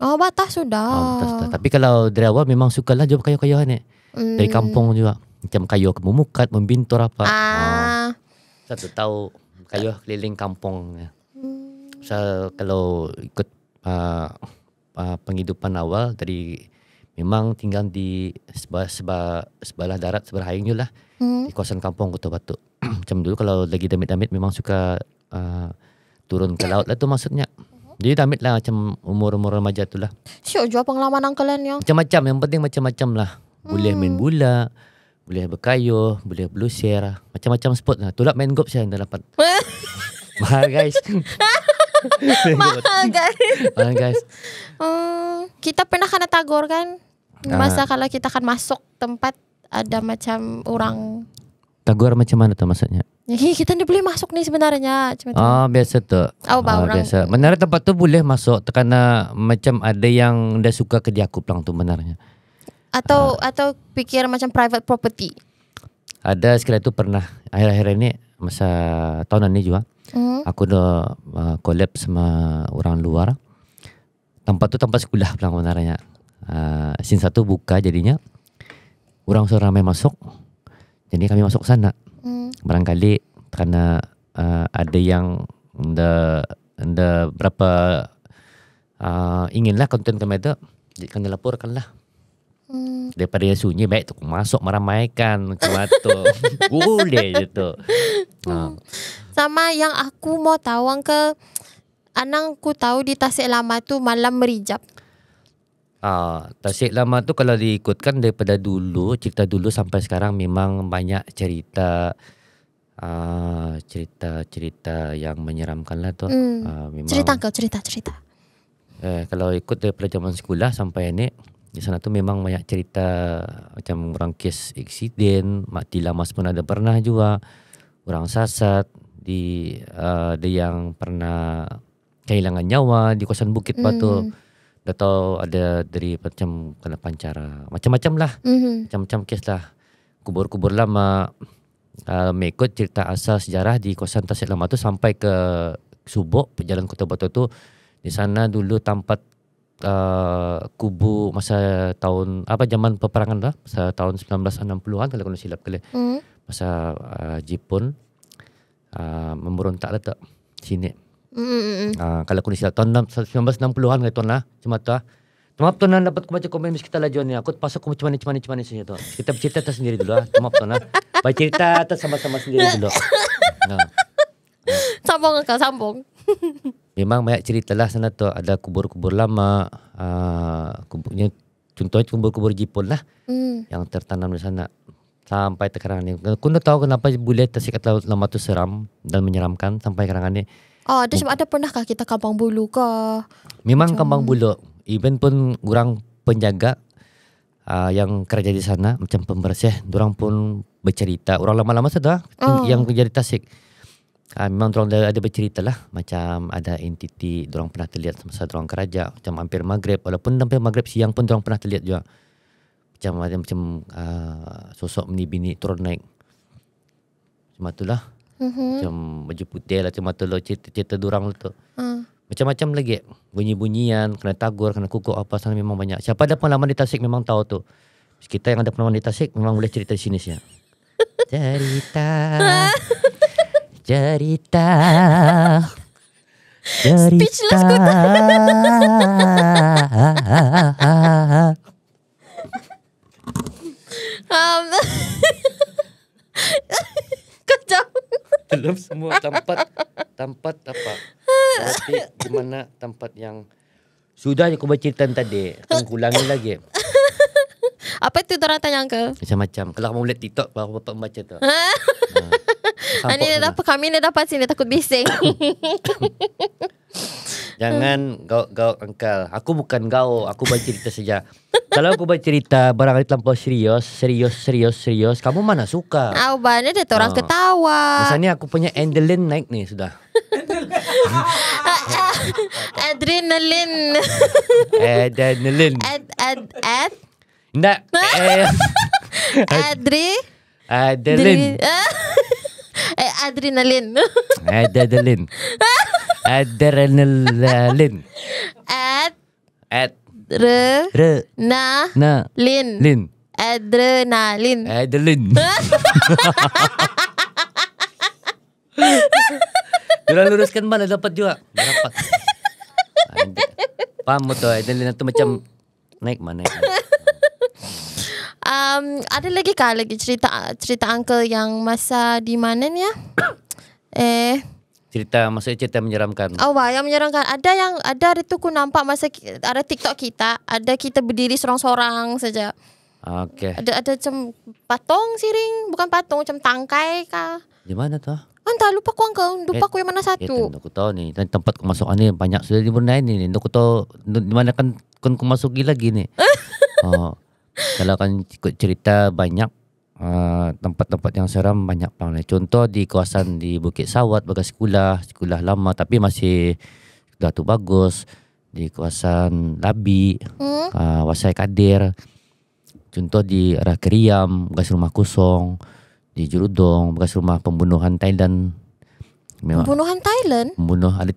Oh batas sudah. Oh, batas sudah. Tapi kalau dari awal memang sukalah jual kayu-kayu ni. Mm. Dari kampung juga. Macam kayu kemumukat, membintur apa. Ah. Oh. Satu tahu kayu keliling kampung. Mm. So, kalau ikut uh, uh, penghidupan awal dari memang tinggal di sebelah sebelah darat sebelah air lah hmm. di kawasan kampung Kota Batuk. macam dulu kalau lagi tamit-tamit memang suka uh, turun ke laut lah tu maksudnya. Mhm. Jadi tamit lah macam umur-umur remaja tu lah. Syok jual pengalaman angkalan ya. Macam-macam. Yang penting macam-macam lah. Boleh main hmm. bola, boleh berkayu, boleh berlusir. Lah. Macam-macam sport lah. Tolak main gop saya yang dapat. Mahal guys. Mahal guys. Mahal hmm, guys. kita pernah kena tagor kan? Ah. Masa kalau kita akan masuk tempat ada macam orang Tagore macam mana tu maksudnya? Ya, Hei, kita ni boleh masuk ni sebenarnya. Cuma oh, ah, biasa tu. Oh, oh biasa. Menara tempat tu boleh masuk kerana macam ada yang dah suka kerja aku pelang tu benarnya. Atau uh, atau fikir macam private property? Ada sekali tu pernah. Akhir-akhir ini, masa tahun ini juga. Mm-hmm. Aku dah uh, collab sama orang luar. Tempat tu tempat sekolah pelang benarnya. Uh, scene satu buka jadinya. Orang-orang ramai masuk. Jadi kami masuk sana. Hmm. Barangkali kerana uh, ada yang anda anda berapa uh, inginlah konten kami itu, jadi kena laporkanlah. Hmm. Daripada yang sunyi baik tu masuk meramaikan ke waktu. Boleh je tu. Hmm. Uh. Sama yang aku mau tahu ke Anang ku tahu di Tasik Lama tu malam merijap. Ah, Tasik Lama tu kalau diikutkan daripada dulu, cerita dulu sampai sekarang memang banyak cerita ah, cerita-cerita yang menyeramkan lah tu. Mm. Ah, memang, cerita kau, cerita-cerita. Eh, kalau ikut daripada zaman sekolah sampai ini, di sana tu memang banyak cerita macam orang kes eksiden, mati lama pun ada pernah juga, orang sasat, di ada ah, yang pernah kehilangan nyawa di kawasan Bukit Batu. Mm tahu ada dari macam kena pancara macam-macam lah mm-hmm. macam-macam kes lah kubur-kubur lama uh, mengikut cerita asal sejarah di kawasan Tasik Lama tu sampai ke Subok perjalanan Kota Batu tu di sana dulu tempat uh, ah, kubu masa tahun apa zaman peperangan lah masa tahun 1960-an kalau kena silap kali mm-hmm. masa uh, Jepun uh, memberontak lah tak sini Mm. Uh, kalau aku ni silap tahun 1960-an kata lah semata. Tuan tuan nak dapat baca komen kita lah ni. Aku pasal aku macam mana macam mana macam mana sini tu. Kita bercerita atas sendiri dulu lah. Tuan tuan lah. Baik cerita atas sama-sama sendiri dulu. Nah. Sambung ke sambung. Memang banyak cerita lah sana tu. Ada kubur-kubur lama. Uh, ah, kuburnya contohnya kubur-kubur Jepun lah. Mm. Yang tertanam di sana. Sampai sekarang ni. Aku tahu kenapa boleh tersikat lama tu seram dan menyeramkan sampai sekarang ni. Oh ah, ada, sebab ada pernahkah kita kampung bulu ke? Memang macam... kampung bulu. Even pun kurang penjaga uh, yang kerja di sana macam pembersih, orang pun bercerita. Orang lama-lama saja oh. Ah. yang kerja di Tasik. Uh, memang orang ada bercerita lah macam ada entiti orang pernah terlihat semasa orang kerja macam hampir maghrib walaupun sampai maghrib siang pun orang pernah terlihat juga macam macam uh, sosok mini bini turun naik Sematulah mm-hmm. macam baju putih lah, macam mata lo cerita durang lo tu. Uh. Macam-macam lagi bunyi-bunyian, kena tagur, kena kukuk apa sana memang banyak. Siapa ada pengalaman di Tasik memang tahu tu. Kita yang ada pengalaman di Tasik memang boleh cerita di sini sih. Cerita. Cerita. Cerita. Speechless kota. tempat tempat apa? Tapi di mana tempat yang sudah aku bercerita tadi, aku ulangi lagi. Apa itu orang tanya ke? Macam-macam. Kalau kamu lihat TikTok, aku dapat membaca tu. ha. Ini ha. dah dapat, kami dah dapat sini, takut bising. Jangan hmm. gaul-gaul engkau. Aku bukan gaul, aku baca cerita saja. Kalau aku baca cerita barangkali terlalu serius, serius, serius, serius. Kamu mana suka? Aku oh, banyak dia orang ah. ketawa. Misalnya aku punya endelin naik nih sudah. Adrenalin. Adrenalin. Ad ad ad. Nah. Eh. Adri. Adrenalin. Eh, adrenalin. adrenalin. Adrenalin. Ad. Ad. Re. Re. Na. Na. Lin. Lin. Adrenalin. Adrenalin. Dia luruskan mana dapat juga. Dapat. Paham tu, adrenalin tu macam naik Naik mana. um, ada lagi kah lagi cerita cerita uncle yang masa di mana ni ya? eh cerita maksudnya cerita menyeramkan. Oh wah, yang menyeramkan. Ada yang ada hari tu ku nampak masa ada TikTok kita, ada kita berdiri seorang-seorang saja. Okey. Ada ada macam patung siring, bukan patung macam tangkai kah? Di mana tu? Entah lupa ku angka, lupa eh, ku yang mana satu. Ya, aku tahu ni, tempat ku masuk ni banyak sudah di Brunei ni. Aku tahu di mana kan kan ku masuk lagi ni. oh. Kalau kan ikut cerita banyak uh, tempat-tempat yang seram banyak pangai. Contoh di kawasan di Bukit Sawat bekas sekolah, sekolah lama tapi masih sudah tu bagus di kawasan Labi, hmm? uh, Wasai Kadir. Contoh di arah Keriam, bekas rumah kosong, di Jurudong, bekas rumah pembunuhan Thailand. Memang pembunuhan Thailand? Pembunuh ada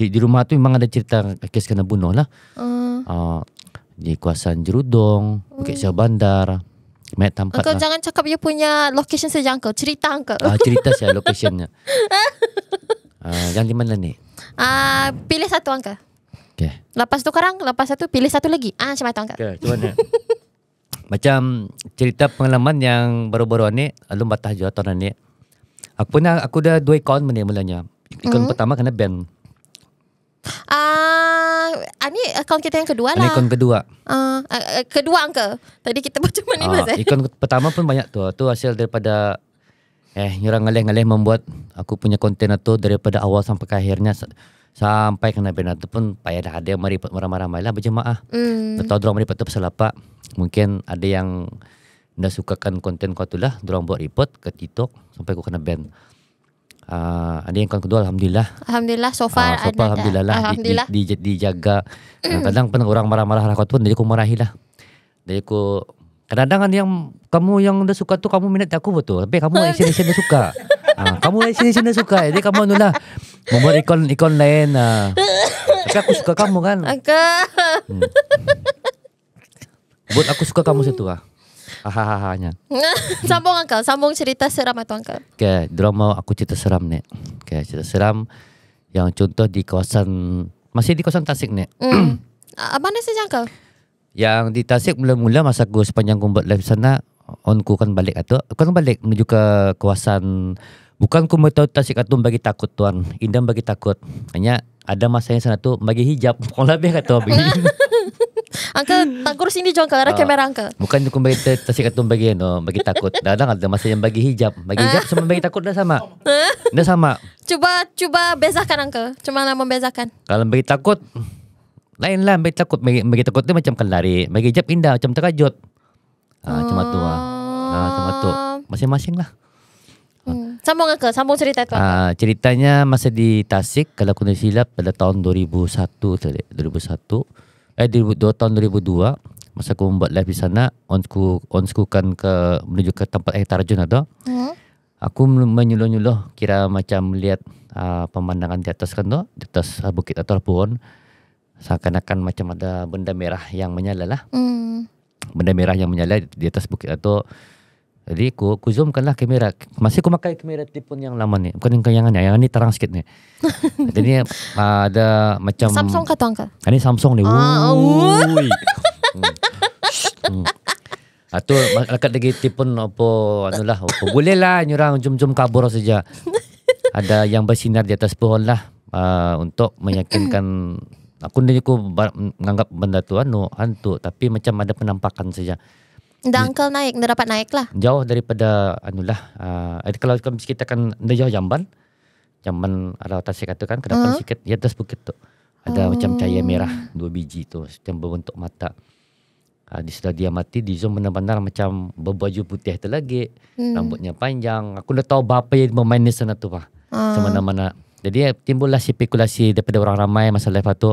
di rumah tu memang ada cerita kes kena bunuh lah. Hmm. Uh, di kawasan Jerudong, Bukit hmm. Syah Bandar. Mat tampak Kau lah. jangan cakap dia punya location saja kau. Cerita kau. Ah, cerita saya locationnya. ah, yang di mana ni? Ah, pilih satu angka. Okay. Lepas tu sekarang, lepas satu pilih satu lagi. Ah, macam mana angka? Okay, macam mana? macam cerita pengalaman yang baru-baru ni, lalu batas juga tahun ni. Aku pun aku dah dua ikon mulanya. Ikon mm-hmm. pertama kena band. Ah, yang ah, ini akaun kita yang kedua ah, lah. Akaun kedua. Uh, uh, kedua angka. Tadi kita baca mana uh, masa? Akaun pertama pun banyak tu. Tu hasil daripada eh orang ngalih-ngalih membuat aku punya konten tu daripada awal sampai ke akhirnya sampai kena benar tu pun payah dah ada yang mari ramai-ramai lah berjemaah. Mm. Betul dorang mari patut pasal apa? Mungkin ada yang dah sukakan konten kau tu lah, dorang buat report ke TikTok sampai aku kena ban uh, ada yang kawan kedua alhamdulillah. Alhamdulillah so ah, far, uh, so far ada. Alhamdulillah, lah, alhamdulillah. Di, di, di, dijaga. kadang pun orang marah-marah aku tu jadi aku marahilah. Jadi aku kadang-kadang yang kamu yang dah suka tu kamu minat tak aku betul. Tapi kamu action sini-sini suka. Ah, kamu dari sini sini suka. Jadi kamu anulah membuat ikon ikon lain. Ah. Tapi aku suka kamu kan. Aku. Hmm. Buat aku suka kamu satu ah. Hahaha Sambung Uncle Sambung cerita seram itu Uncle Okay Dorang mau aku cerita seram ni Okay cerita seram Yang contoh di kawasan Masih di kawasan Tasik ni mm. Abang dah sejak Uncle Yang di Tasik mula-mula Masa aku sepanjang aku buat live sana On ku kan balik atau Aku kan balik menuju ke kawasan Bukan ku mau tahu Tasik itu bagi takut tuan Indah bagi takut Hanya ada masanya sana tu bagi hijab Kalau lebih kata Angka tak kurus ini jangan kalau ada ah. kamera angka. Bukan cukup bagi tasik katun bagi no, bagi takut. Kadang ada masa yang bagi hijab, bagi hijab ah. sama bagi takut dah sama. dah sama. Cuba cuba bezakan angka. Cuma nak lah membezakan. Kalau bagi takut lain lah, bagi takut, bagi, bagi takut ni macam kelari, bagi hijab indah, macam terkejut. Ah, uh, cuma tu lah. ah. Ah, cuma tu. Oh. Masing-masing lah. Hmm. Sambung ke? Sambung cerita tu. Ah, ceritanya masa di Tasik kalau aku silap pada tahun 2001 tadi, 2001 eh di tahun 2002 masa aku membuat live di sana on school on school kan ke menuju ke tempat air terjun atau lah hmm? aku menyuluh-nyuluh kira macam melihat uh, ah, pemandangan di atas kan tu di atas uh, bukit atau lah pohon seakan-akan macam ada benda merah yang menyala lah hmm. benda merah yang menyala di atas bukit atau lah jadi aku, aku zoomkanlah kamera. Masih aku pakai kamera telefon yang lama ni. Bukan yang kayangan Yang ni terang sikit ni. Jadi ni uh, ah, ada macam... Samsung kat kata ah, kat. Ini Samsung ni. Ah, uh, uh. Atau hmm. hmm. dekat ah, lagi telefon apa, Anu lah, Boleh lah, nyurang zoom-zoom kabur saja. ada yang bersinar di atas pohon lah. Uh, untuk meyakinkan aku ni aku menganggap benda tu anu hantu tapi macam ada penampakan saja dan uncle naik, dia dapat naik lah. Jauh daripada anulah. Uh, eh, kalau kita kan, dia jauh jamban. Jamban ada atas saya katakan, ke depan uh-huh. sikit, di atas bukit tu. Ada hmm. macam cahaya oh. merah, dua biji tu. Macam berbentuk mata. Uh, di sudah dia mati, di zoom benar-benar macam berbaju putih tu lagi. Hmm. Rambutnya panjang. Aku dah tahu bapa yang bermain di sana tu. Uh. Ah. Semana-mana. Jadi eh, timbullah spekulasi daripada orang ramai masa lepas tu.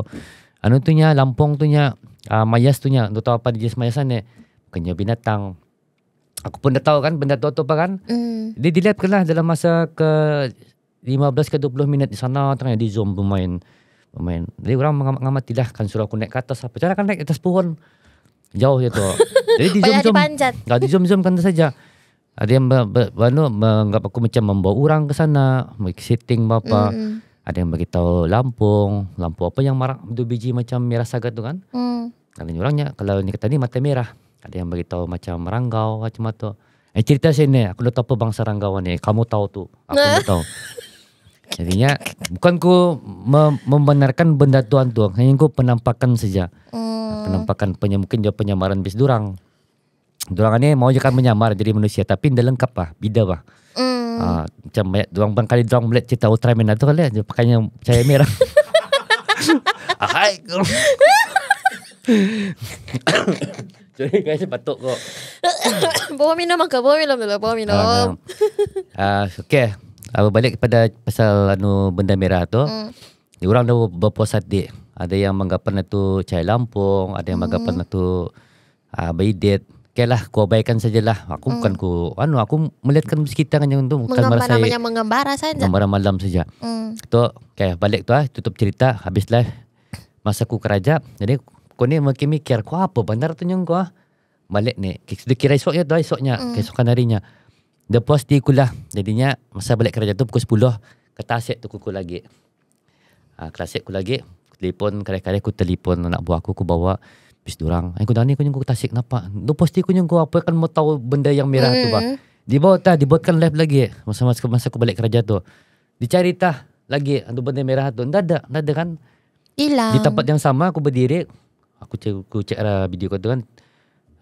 Anu tu nya, Lampung tu nya, uh, Mayas tu nya. Tahu apa jenis semayasan ni makannya binatang. Aku pun dah tahu kan benda tu tu apa kan. Mm. Dia dilihatkan lah dalam masa ke 15 ke 20 minit di sana tengah di zoom bermain. Bermain. Jadi orang mengamati lah kan suruh aku naik ke atas. Apa cara kan naik atas pohon. Jauh ya tu. Jadi di zoom-zoom. Tak di zoom-zoom kan saja. Ada yang ber, ber, ber, menganggap aku macam membawa orang ke sana. Make setting apa. Mm. Ada yang beritahu lampung. Lampu apa yang marah. Dua biji macam merah sagat tu kan. Mm. Dan orangnya kalau ni kata ni mata merah ada yang beritahu macam ranggau macam tu. Eh cerita sini aku dah tahu apa bangsa ranggau ni. Kamu tahu tu. Aku tak tahu. Jadinya bukan ku membenarkan benda tuan tu, hanya ku penampakan saja. Hmm. Penampakan penyem mungkin dia penyamaran bis durang. Durang ni mau jangan menyamar jadi manusia tapi ndak lengkap lah, beda lah. Hmm. Ah, macam banyak durang bang kali durang melihat cerita Ultraman tu kali dia pakainya cahaya merah. Ahai. Jangan kena batuk kok. bawa minum ke? Bawa minum dulu. Bawa minum. Ah, uh, okay. aku ah, balik kepada pasal anu benda merah tu. Mm. Orang dah berpuasa di. Ada yang menggapan itu cai lampung. Ada yang menggapan mm. itu uh, ah, bayi dead. Okay lah, ku abaikan sajalah. Aku mm. bukan ku, anu, aku melihatkan sekitar kan yang itu. Bukan merasa namanya mengembara saja. Mengembara malam saja. Mm. Tu, okay, balik tu lah, tutup cerita. Habis live, masa aku kerajap. Jadi, kau ni makin mikir Kau apa bandar tu nyong kau ah. Balik ni Dia kira esoknya tu esoknya mm. Keesokan harinya Dia puas di kulah Jadinya Masa balik kerja tu pukul 10 Kata asyik tu kuku lagi ha, Kelas asyik lagi Telepon kadang-kadang aku telepon nak buah aku Aku bawa Habis dorang eh, Aku dah ni aku nyungku tasik Kenapa Dia puas di kunyung kau Apa kan mau tahu benda yang merah mm. tu bang Dibawa tak Dibuatkan live lagi Masa-masa masa aku balik kerja tu Dicari tak lagi untuk benda merah tu. Tidak ada, tidak ada kan? Hilang. Di tempat yang sama aku berdiri, aku check aku check lah video kau tu kan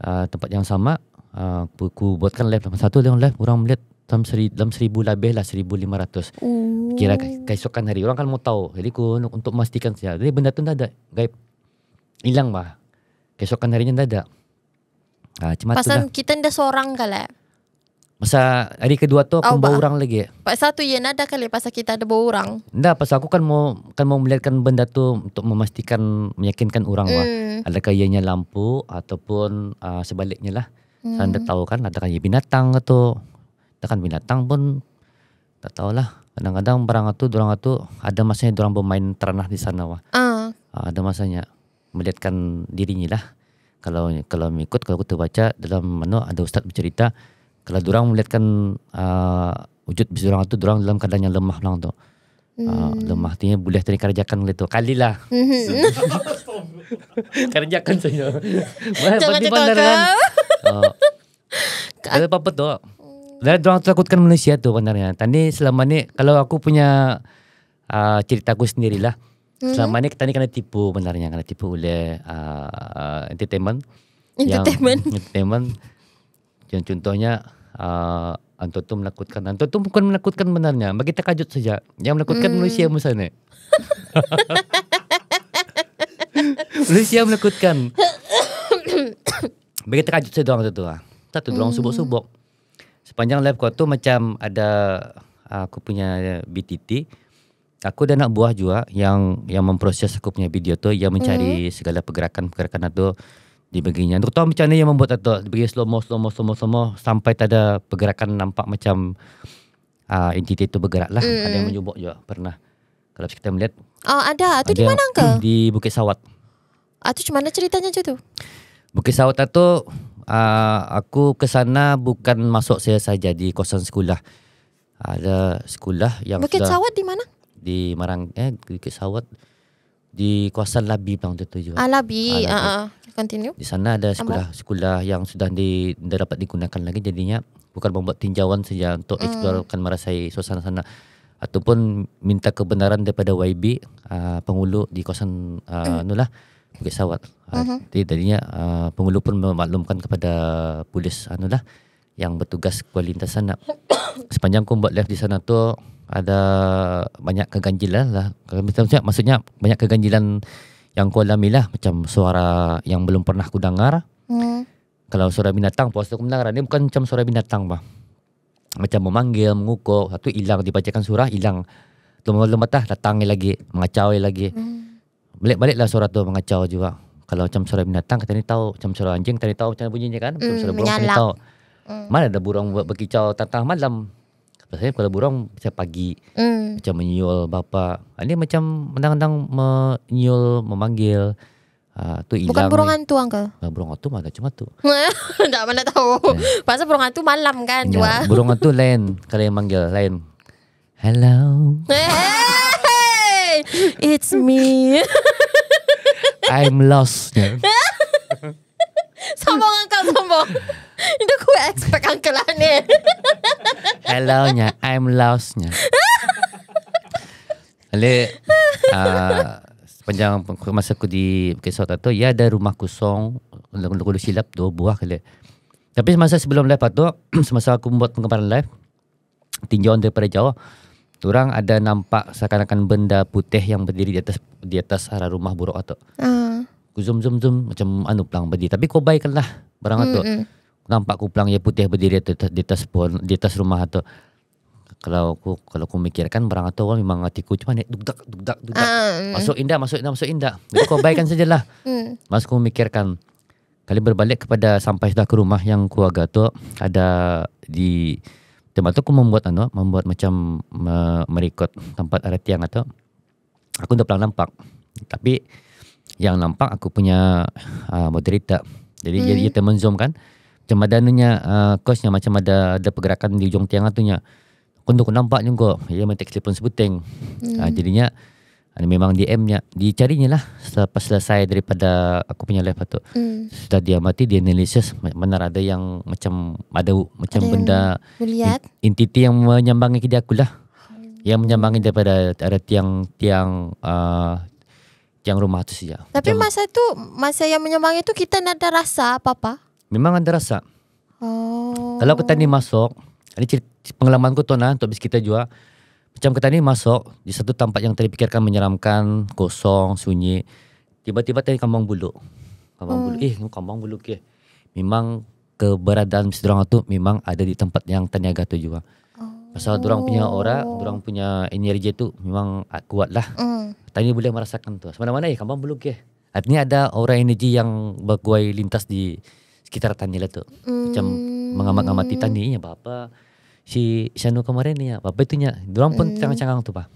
uh, tempat yang sama uh, aku, buatkan live lama satu dia live orang melihat dalam seri, dalam seribu lebih lah seribu lima ratus oh. kira lah, keesokan hari orang kan mau tahu jadi aku untuk memastikan saja jadi benda tu tidak ada gaib hilang bah keesokan harinya tidak ada uh, pasal lah. kita tidak seorang kalau Pasal hari kedua tu aku oh, bawa orang lagi. Pak satu ya nada kali pasal kita ada bawa orang. Nah, pasal aku kan mau kan mau melihatkan benda tu untuk memastikan meyakinkan orang mm. wah. Hmm. Adakah ianya lampu ataupun uh, sebaliknya lah. Mm. Anda tahu kan adakah ia binatang atau ada kan binatang pun tak tahu lah Kadang-kadang barang itu, orang itu ada masanya orang bermain teranah di sana wah. Uh. Uh, ada masanya melihatkan dirinya lah. Kalau kalau mengikut kalau kita baca dalam mana ada ustaz bercerita kalau orang melihatkan uh, wujud bisu orang tu orang dalam keadaan yang lemah lang tu. Uh, hmm. Uh, lemah artinya boleh tadi kerjakan gitu. lah hmm. kerjakan saja. Macam macam kau. Ada apa-apa tu. Dan orang takutkan manusia tu benarnya. Tadi selama ni kalau aku punya uh, cerita aku sendirilah. Hmm. Selama ni kita ni kena tipu benarnya. Kena tipu oleh uh, uh, entertainment. Entertainment. Yang, entertainment. Yang contohnya uh, ah, antutum menakutkan. Antutum bukan menakutkan benarnya. Bagi kita kajut saja. Yang menakutkan hmm. manusia masa ni. manusia menakutkan. Bagi kita kajut saja orang tu. Satu, ah, orang hmm. subuk-subuk. Sepanjang live kau tu macam ada ah, aku punya BTT. Aku dah nak buah juga yang yang memproses aku punya video tu. Yang mencari hmm. segala pergerakan-pergerakan tu dia bagi nyanyi. Tahu macam mana yang membuat tak tahu. Dia slow mo, slow mo, slow mo, slow mo. Sampai tak ada pergerakan nampak macam uh, entiti itu bergerak lah. Mm. Ada yang menyubuk juga pernah. Kalau kita melihat. Oh ada. Itu di mana ke? Di Bukit Sawat. Itu ah, macam mana ceritanya macam tu? Bukit Sawat tak tahu. Uh, aku ke sana bukan masuk saya saja di kosan sekolah. Ada sekolah yang Bukit sudah Sawat di mana? Di Marang eh Bukit Sawat di kawasan Labi bang tu tujuh. Ah Labi, ha ah, continue. Di sana ada sekolah-sekolah yang sudah di dah dapat digunakan lagi jadinya bukan membuat tinjauan saja untuk mm. eksplorkan merasai suasana sana ataupun minta kebenaran daripada YB uh, ah, penghulu di kawasan uh, mm. nulah Bukit Sawat. Uh, mm Jadi tadinya uh, penghulu pun memaklumkan kepada polis anulah uh, yang bertugas ke lintas sana. Sepanjang aku buat live di sana tu ada banyak keganjilan lah. Maksudnya, maksudnya banyak keganjilan yang ku alami lah macam suara yang belum pernah ku dengar. Hmm. Kalau suara binatang puas aku mendengar ni bukan macam suara binatang bah. Macam memanggil, mengukur, satu hilang dibacakan surah hilang. Lumba-lumba tah datang lagi, mengacau lagi. Hmm. balik lah suara tu mengacau juga. Kalau macam suara binatang kita ni tahu, macam suara anjing kita ni tahu macam bunyinya kan? hmm, suara burung kita ni tahu. Hmm. Mana ada burung berkicau tengah malam. Biasanya kalau burung macam pagi. Mm. Macam menyul bapa. Ah, Ini macam mendang-mendang menyul memanggil. Ah, tu hilang. Bukan burung hantu angka. Ah, burung hantu mana cuma tu. tak mana tahu. Yeah. Pasal burung hantu malam kan yeah. Burung hantu lain kalau yang manggil lain. Hello. Hey, it's me. I'm lost. Yeah. Sombong kau sombong. Itu aku expect angka lah ni. Hello nya, I'm lost nya. Ale, uh, sepanjang masa aku di Kesawat tu, ya ada rumah kosong, lalu silap dua buah kali. Tapi masa sebelum live tu, semasa aku buat penggambaran live, tinjauan daripada jauh, orang ada nampak seakan-akan benda putih yang berdiri di atas di atas arah rumah buruk atau. Ah. Ku zoom zoom zoom macam anu pelang berdiri. Tapi kau baikkanlah barang mm, tu. Mm. Nampak ku pelang ya putih berdiri tu, di atas pohon, di atas rumah tu. Kalau aku kalau aku mikirkan barang tu orang memang hatiku cuma ni dug dug dug dug. masuk indah, masuk indah, masuk indah. Jadi kau baikkan sajalah. Mm. Masuk aku mikirkan kali berbalik kepada sampai sudah ke rumah yang ku agak tu ada di tempat tu aku membuat anu membuat macam uh, merekod tempat ada tiang atau aku dah pernah nampak tapi yang nampak aku punya uh, ah, moderator. Jadi mm. dia, hmm. teman zoom kan. Macam nanya uh, macam ada ada pergerakan di ujung tiang lah tu nya. Kondo aku nampak juga dia mai telefon sebuteng. Mm. Uh, ah, jadinya uh, memang DM nya dicarinya lah selepas selesai daripada aku punya live patut. Lah mm. Sudah dia mati dia analisis benar ada yang macam ada macam ada benda melihat entiti yang menyambangi dia aku lah. Hmm. Yang menyambangi daripada ada tiang-tiang uh, yang rumah tu saja. Tapi macam, masa tu masa yang menyambangi tu kita nak ada rasa apa-apa? Memang ada rasa. Oh. Kalau petani masuk, ini cerita, pengalaman ku tuan ah, untuk bis kita jual, Macam ni masuk di satu tempat yang terfikirkan menyeramkan, kosong, sunyi. Tiba-tiba tadi kambang bulu. Kambang hmm. bulu. Eh, kambang bulu ke. Memang keberadaan mesti orang tu memang ada di tempat yang taniaga tu juga. Pasal oh. dorang punya aura, orang punya energi tu memang ah, kuat lah. Mm. Tanya boleh merasakan tu. Semana mana ya, eh, kampung belum ke? Eh. Artinya ada aura energi yang berkuai lintas di sekitar Tanya lah tu. Mm. Macam mengamati-amati Tanya ya, apa Si Shano kemarin ya, apa-apa itu ya. Dorang pun mm. cangang-cangang tu, Pak.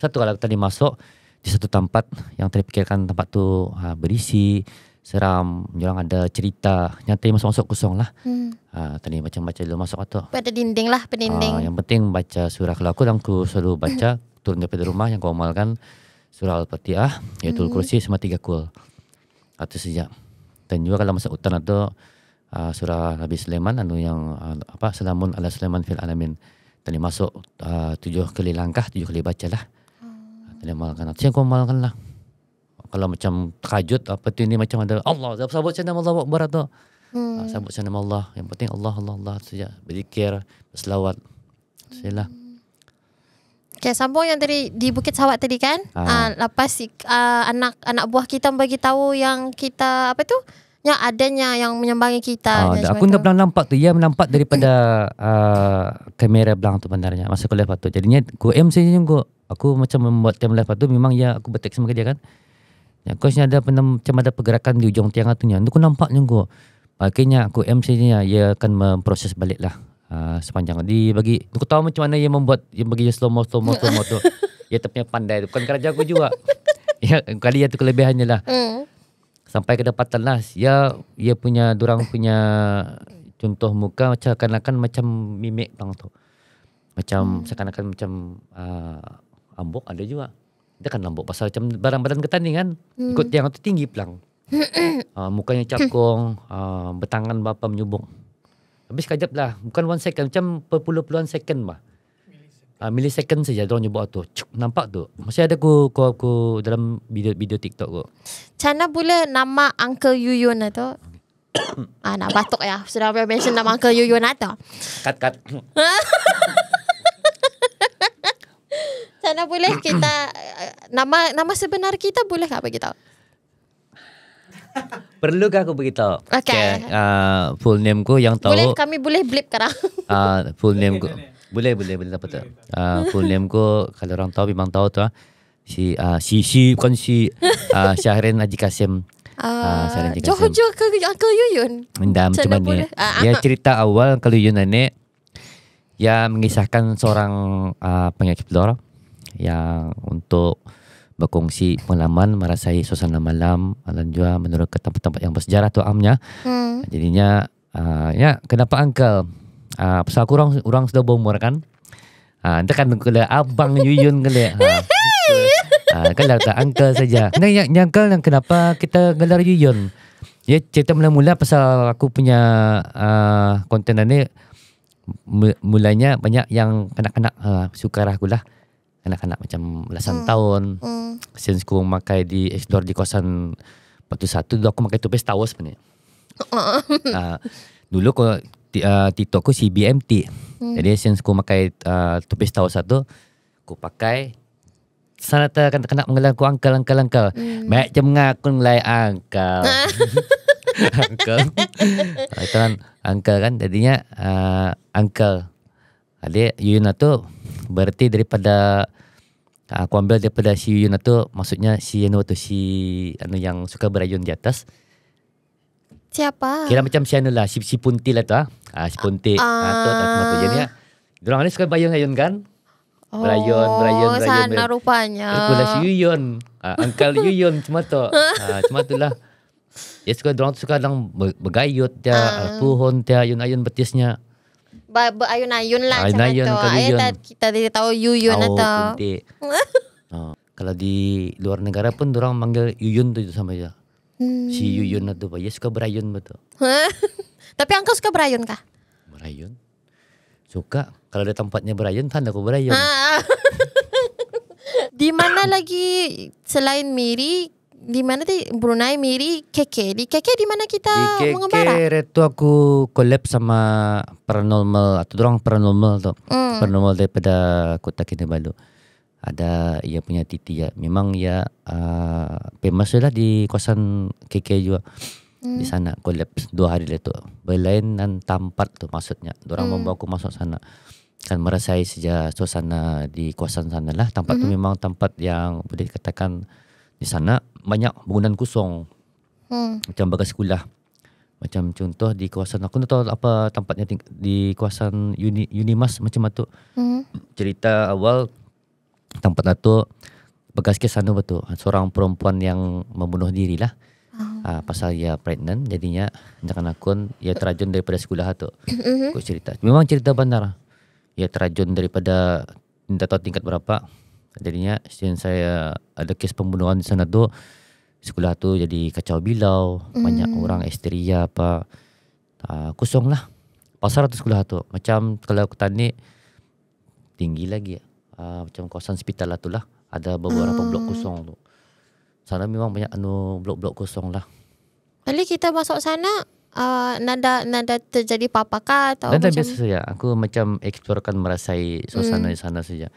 Satu kalau tadi masuk di satu tempat yang terpikirkan tempat tu ha, berisi, seram Jorang ada cerita Nyata tadi masuk-masuk kosong lah hmm. Ha, tadi macam-macam dulu masuk atau Pada dinding lah Pendinding ha, ah, Yang penting baca surah Kalau aku dan aku selalu baca Turun daripada rumah Yang aku amalkan Surah Al-Fatihah Iaitu hmm. kursi sama tiga kul Atau sejak Dan juga kalau masuk utan atau Uh, surah Nabi Sulaiman anu yang uh, apa salamun ala Sulaiman fil alamin tadi masuk uh, tujuh kali langkah tujuh kali baca lah hmm. tadi malangkan tu kau malangkan lah kalau macam terkejut apa tu ni macam ada Allah sabut sanam Allah berat tu hmm. Ah, sabut sanam Allah yang penting Allah Allah Allah saja berzikir berselawat sila Okay, sambung yang tadi di Bukit Sawak tadi kan. Ah. Uh, lepas uh, anak anak buah kita bagi tahu yang kita apa tu? Yang adanya yang menyambangi kita. Ah, aku tak pernah nampak tu. Ia nampak daripada uh, kamera belakang tu benarnya. Masa aku lepas tu. Jadinya aku MC je Aku macam membuat time lepas tu. Memang ya aku bertek sama dia kan. Ya, kau ada pernah macam ada pergerakan di ujung tiang katanya. Aku nampak juga. Akhirnya aku MC nya ia akan memproses balik lah. Uh, ha, sepanjang di bagi aku tahu macam mana ia membuat ia bagi dia slow mo slow mo slow mo tu. Ia tepnya pandai bukan kerja aku juga. ya kali ya tu kelebihannya lah. Hmm. Sampai ke lah. Ya ia ia punya durang punya contoh muka macam seakan-akan macam mimik bang tu. Macam hmm. seakan-akan macam uh, ambok ada juga dia kan lambuk pasal macam barang-barang ketan ni kan hmm. ikut tiang tu tinggi pelang uh, mukanya cakung uh, bertangan bapa menyubung habis kajap lah bukan one second macam perpuluh-puluhan second lah uh, ah, millisecond saja dia orang tu Cuk, nampak tu masih ada aku aku, aku dalam video video TikTok tu Cana pula nama Uncle Yuyun lah tu ah nak batuk ya sudah pernah mention nama Uncle Yuyun lah tu cut cut Sana boleh kita nama nama sebenar kita boleh tak bagi tahu? Perlu ke aku beritahu? Okay. okay. Uh, full name ku yang tahu. Boleh kami boleh blip sekarang. Uh, ah, full name ku. boleh boleh boleh dapat tak? Uh, full name ku kalau orang tahu memang tahu tu ah. Si uh, si si bukan si uh, Syahrin Haji Kasim. Ah, uh, Johor Johor ke ke Yuyun. mendam cuma ni. ya cerita awal kalau Yuyun ni ya mengisahkan seorang uh, penyakit dorong yang untuk berkongsi pengalaman merasai suasana malam dan juga menurut ke tempat-tempat yang bersejarah tu amnya. Hmm. Jadinya uh, ya kenapa uncle? Uh, pasal aku orang sudah bomor kan. Ah uh, kan kena abang Yuyun kena. Ah, ha. Ah kan dah uncle saja. Nah, yang yang yang kenapa kita gelar Yuyun? Ya cerita mula-mula pasal aku punya uh, konten ni mulanya banyak yang kanak-kanak uh, sukarah aku lah kanak-kanak macam belasan mm. tahun. Mm. Since aku memakai di explore di kawasan Batu Satu, dulu aku memakai tupis tawa sebenarnya. uh, uh-uh. ah, dulu aku, uh, Tito aku CBMT. Mm. Jadi since aku memakai uh, ah, tupis tawa satu, aku pakai sana tak kena kena mengelang ku angkel angkel angkel mm. macam ngaku ngelai angkel angkel ah, itu kan angkel kan jadinya uh, angkel adik Yuna tu Berarti daripada ah, aku ambil daripada si Yuna tu maksudnya si anu tu si anu yang suka berayun di atas. Siapa? Kira macam si anu lah, si, si Punti lah tu ah. Ah si Punti. Uh, ah tu tak semua tu ya. Diorang suka berayun-ayun kan? Oh, berayun, berayun, berayun. Oh, sana berayun. rupanya. Itulah si Yuyun. Ah, Angkal Yuyun cuma tu. Ah, cuma tu lah. Dia suka, diorang suka kadang bergayut dia, uh. pohon dia, ayun-ayun betisnya ba- berayun-ayun lah Ayun macam tu. Ayun. Ayun tak, kita tidak tahu yuyun atau. Oh, uh, kalau di luar negara pun orang panggil yuyun tu sama aja. Hmm. Si yuyun tu, pak. suka berayun betul. Tapi angkau suka berayun kah? Berayun. Suka. Kalau ada tempatnya berayun, kan aku berayun. Ah. di mana lagi selain Miri, di mana tu Brunei Miri KK di KK di mana kita di KK, mengembara itu aku collab sama paranormal atau dorong paranormal tu mm. paranormal daripada kota kita Kinabalu ada ia punya titi ya memang ya uh, lah di kawasan KK juga mm. di sana collab dua hari itu lah berlainan tempat tu maksudnya dorong mm. membawa aku masuk sana kan merasai sejak suasana di kawasan sana lah tempat mm-hmm. tu hmm. memang tempat yang boleh dikatakan di sana banyak bangunan kosong. Hmm. Macam bekas sekolah. Macam contoh di kawasan aku tahu apa tempatnya di kawasan Uni, Unimas macam tu. Hmm. Cerita awal tempat tu bekas ke sana betul. Seorang perempuan yang membunuh dirilah. Ah, uh, pasal ia pregnant jadinya jangan akun ia terajun daripada sekolah tu. Aku mhm. cerita. Memang cerita benar. Ia terajun daripada tak tahu tingkat berapa jadinya sen saya ada kes pembunuhan di sana tu sekolah tu jadi kacau bilau mm. banyak hmm. orang esteria apa uh, kosong lah pasar tu sekolah tu macam kalau aku tanya tinggi lagi uh, macam kawasan hospital lah tu lah ada beberapa mm. blok kosong tu sana memang banyak anu blok-blok kosong lah Lalu kita masuk sana uh, nada nada terjadi apa-apa atau nada macam biasa saja aku macam eksplorkan merasai suasana mm. di sana saja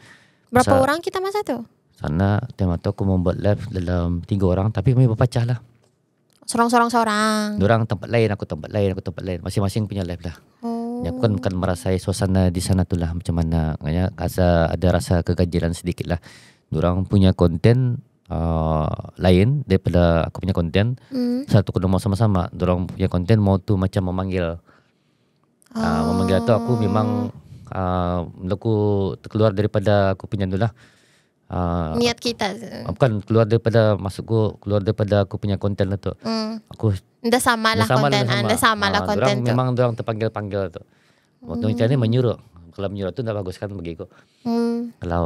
Berapa Masa orang kita masa tu? Sana tema tu aku membuat lab dalam tiga orang tapi kami berpecah lah. Sorang-sorang seorang. Orang tempat lain, aku tempat lain, aku tempat lain. Masing-masing punya lab lah. Oh. aku kan bukan merasai suasana di sana tu lah macam mana. Ya, rasa, ada rasa keganjilan sedikit lah. Orang punya konten uh, lain daripada aku punya konten. Hmm. Satu kena mau sama-sama. Orang punya konten mau tu macam memanggil. Oh. memanggil tu aku memang Ah, aku terkeluar daripada aku punya itulah uh, ah, niat kita ah, bukan keluar daripada masuk aku keluar daripada aku punya konten lah tu mm. aku dah sama lah konten anda sama lah konten tu memang orang terpanggil panggil tu waktu hmm. macam mm. ni menyuruh kalau menyuruh tu tidak bagus kan bagi aku mm. kalau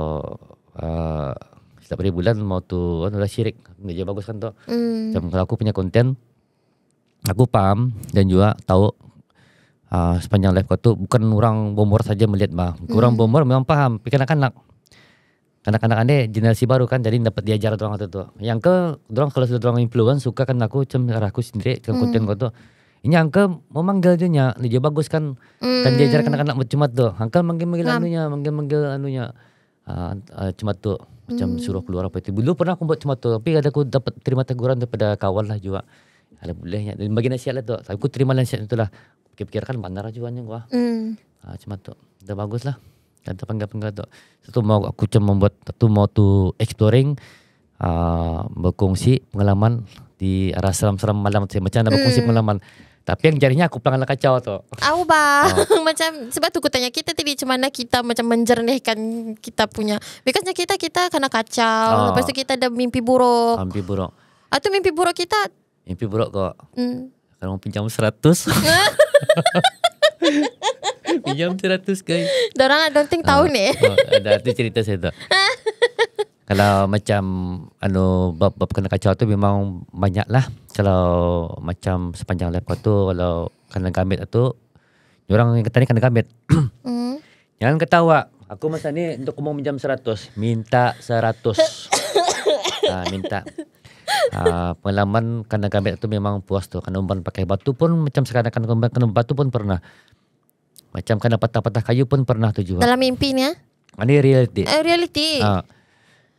uh, setiap hari bulan mau tu kan dah syirik dia bagus kan tu mm. kalau aku punya konten aku paham dan juga tahu uh, sepanjang live kau tu bukan orang bomor saja melihat mah, Mm. Orang hmm. bomor memang faham. Kanak-kanak. Kanak-kanak anda generasi baru kan jadi dapat diajar orang tu tu. Yang ke orang kalau sudah orang influen suka kan aku macam aku sendiri kan mm. konten kau tu. Ini angka memanggil dia nya, dia bagus kan mm. kan diajar hmm. kanak-kanak macam tu. Angka manggil-manggil anunya, manggil-manggil anunya. Ah uh, uh, tu macam hmm. suruh keluar apa itu. Dulu pernah aku buat cuma tu, tapi ada aku dapat terima teguran daripada kawan lah juga. Ada bolehnya. Dan bagi nasihat lah tu. Aku terima nasihat itulah pikirkan bandara lah juga ni gua. Hmm. Ah, cuma tu. Dah bagus lah. Dan terpanggil-panggil tu. Satu mau aku cuma membuat satu mau tu exploring uh, berkongsi pengalaman di arah seram-seram malam tu. Macam nak berkongsi hmm. pengalaman. Tapi yang jarinya aku pelanggan lah kacau tu. Aku bah. Ah. macam sebab tu aku tanya kita tadi macam mana kita macam menjernihkan kita punya. Because kita kita kena kacau. Oh. Lepas tu kita ada mimpi buruk. Mimpi buruk. Atau mimpi buruk kita? Mimpi buruk kok. Hmm. Kalau orang pinjam seratus, Pinjam seratus guys Diorang ada orang ah, tahu ni Ada ah, ah, tu cerita saya tu Kalau macam anu bab, bab kena kacau tu memang banyak lah Kalau macam sepanjang lap tu Kalau kena gamit tu Orang yang kata ni kena gamit hmm. Jangan ketawa Aku masa ni untuk kau pinjam seratus, Minta seratus, Minta Ah, pengalaman kena gambit itu memang puas tu. Kena umpan pakai batu pun macam sekarang kena umpan kena batu pun pernah. Macam kena patah-patah kayu pun pernah tu juga. Dalam mimpi ni ya? Ah? Ini ah, reality. Uh, reality. Ha.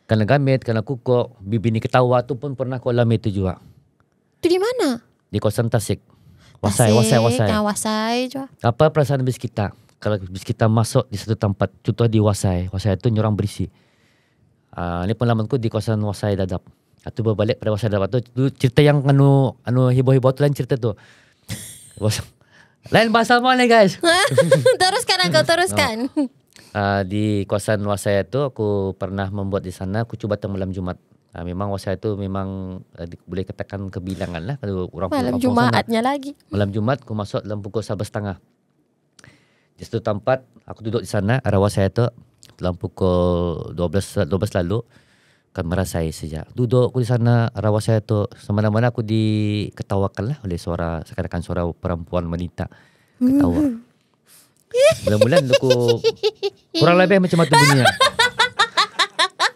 Kena gamit, kena kuku, bibi ni ketawa tu pun pernah kau alami tu juga. Tu di mana? Di kawasan Tasik. Wasai, Tasik, wasai, wasai. Nah, wasai juga. Apa perasaan bis kita? Kalau bis kita masuk di satu tempat, contoh di wasai. Wasai itu nyorang berisi. Uh, ini pengalaman ku di kawasan wasai dadap. Atau berbalik pada masa dapat tu, cerita yang anu anu hebo-hebo tu lain cerita tu. lain bahasa mana guys? teruskan aku teruskan. No. Uh, di kawasan wasaya tu aku pernah membuat di sana aku cuba tengah malam Jumat. Uh, ah, memang wasaya tu memang uh, di, boleh katakan kebilangan lah kalau orang malam Jumatnya lagi. Malam Jumat aku masuk dalam pukul 11.30. Di satu tempat aku duduk di sana arah wasaya tu dalam pukul 12 12 lalu akan merasai sejak duduk di sana rawat saya tu semalam mana aku diketawakan lah oleh suara sekarang suara perempuan wanita ketawa bulan bulan aku kurang lebih macam tu bunyinya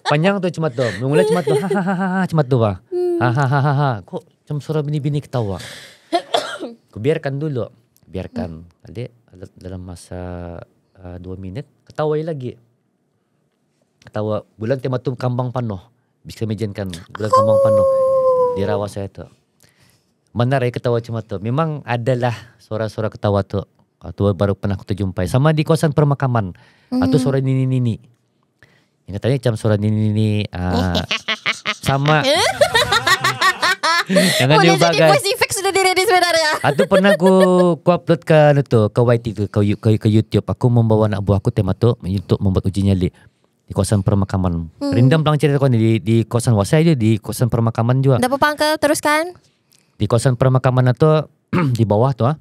panjang tu cuma tu mula-mula cuma tu cuma tu ha ha ha kok macam suara bini-bini ketawa aku biarkan dulu biarkan adik dalam masa uh, dua minit ketawa lagi Ketawa bulan tema tu kambang panoh. Bisa imaginekan bulan oh. kambang panoh di rawa saya tu. Mana Menarik ketawa cuma tu. Memang adalah suara-suara ketawa ah, tu. Atau baru pernah aku terjumpai. Sama di kawasan permakaman. Mm-hmm. Ah, Atau suara hmm. nini-nini. Yang katanya macam suara nini-nini. Uh, sama. Jangan dia bagai. Voice effect sudah diredis sebenarnya. Atau pernah aku, aku uploadkan tu. Ke YT, ke, ke, ke YouTube. Aku membawa anak buah aku tema tu. Untuk membuat uji nyali. di kosan permakaman. Hmm. Rindam bilang cerita kau di di kosan wasai aja di kosan permakaman juga. Dapat pangkal terus kan? Di kosan permakaman atau di bawah tuh ah.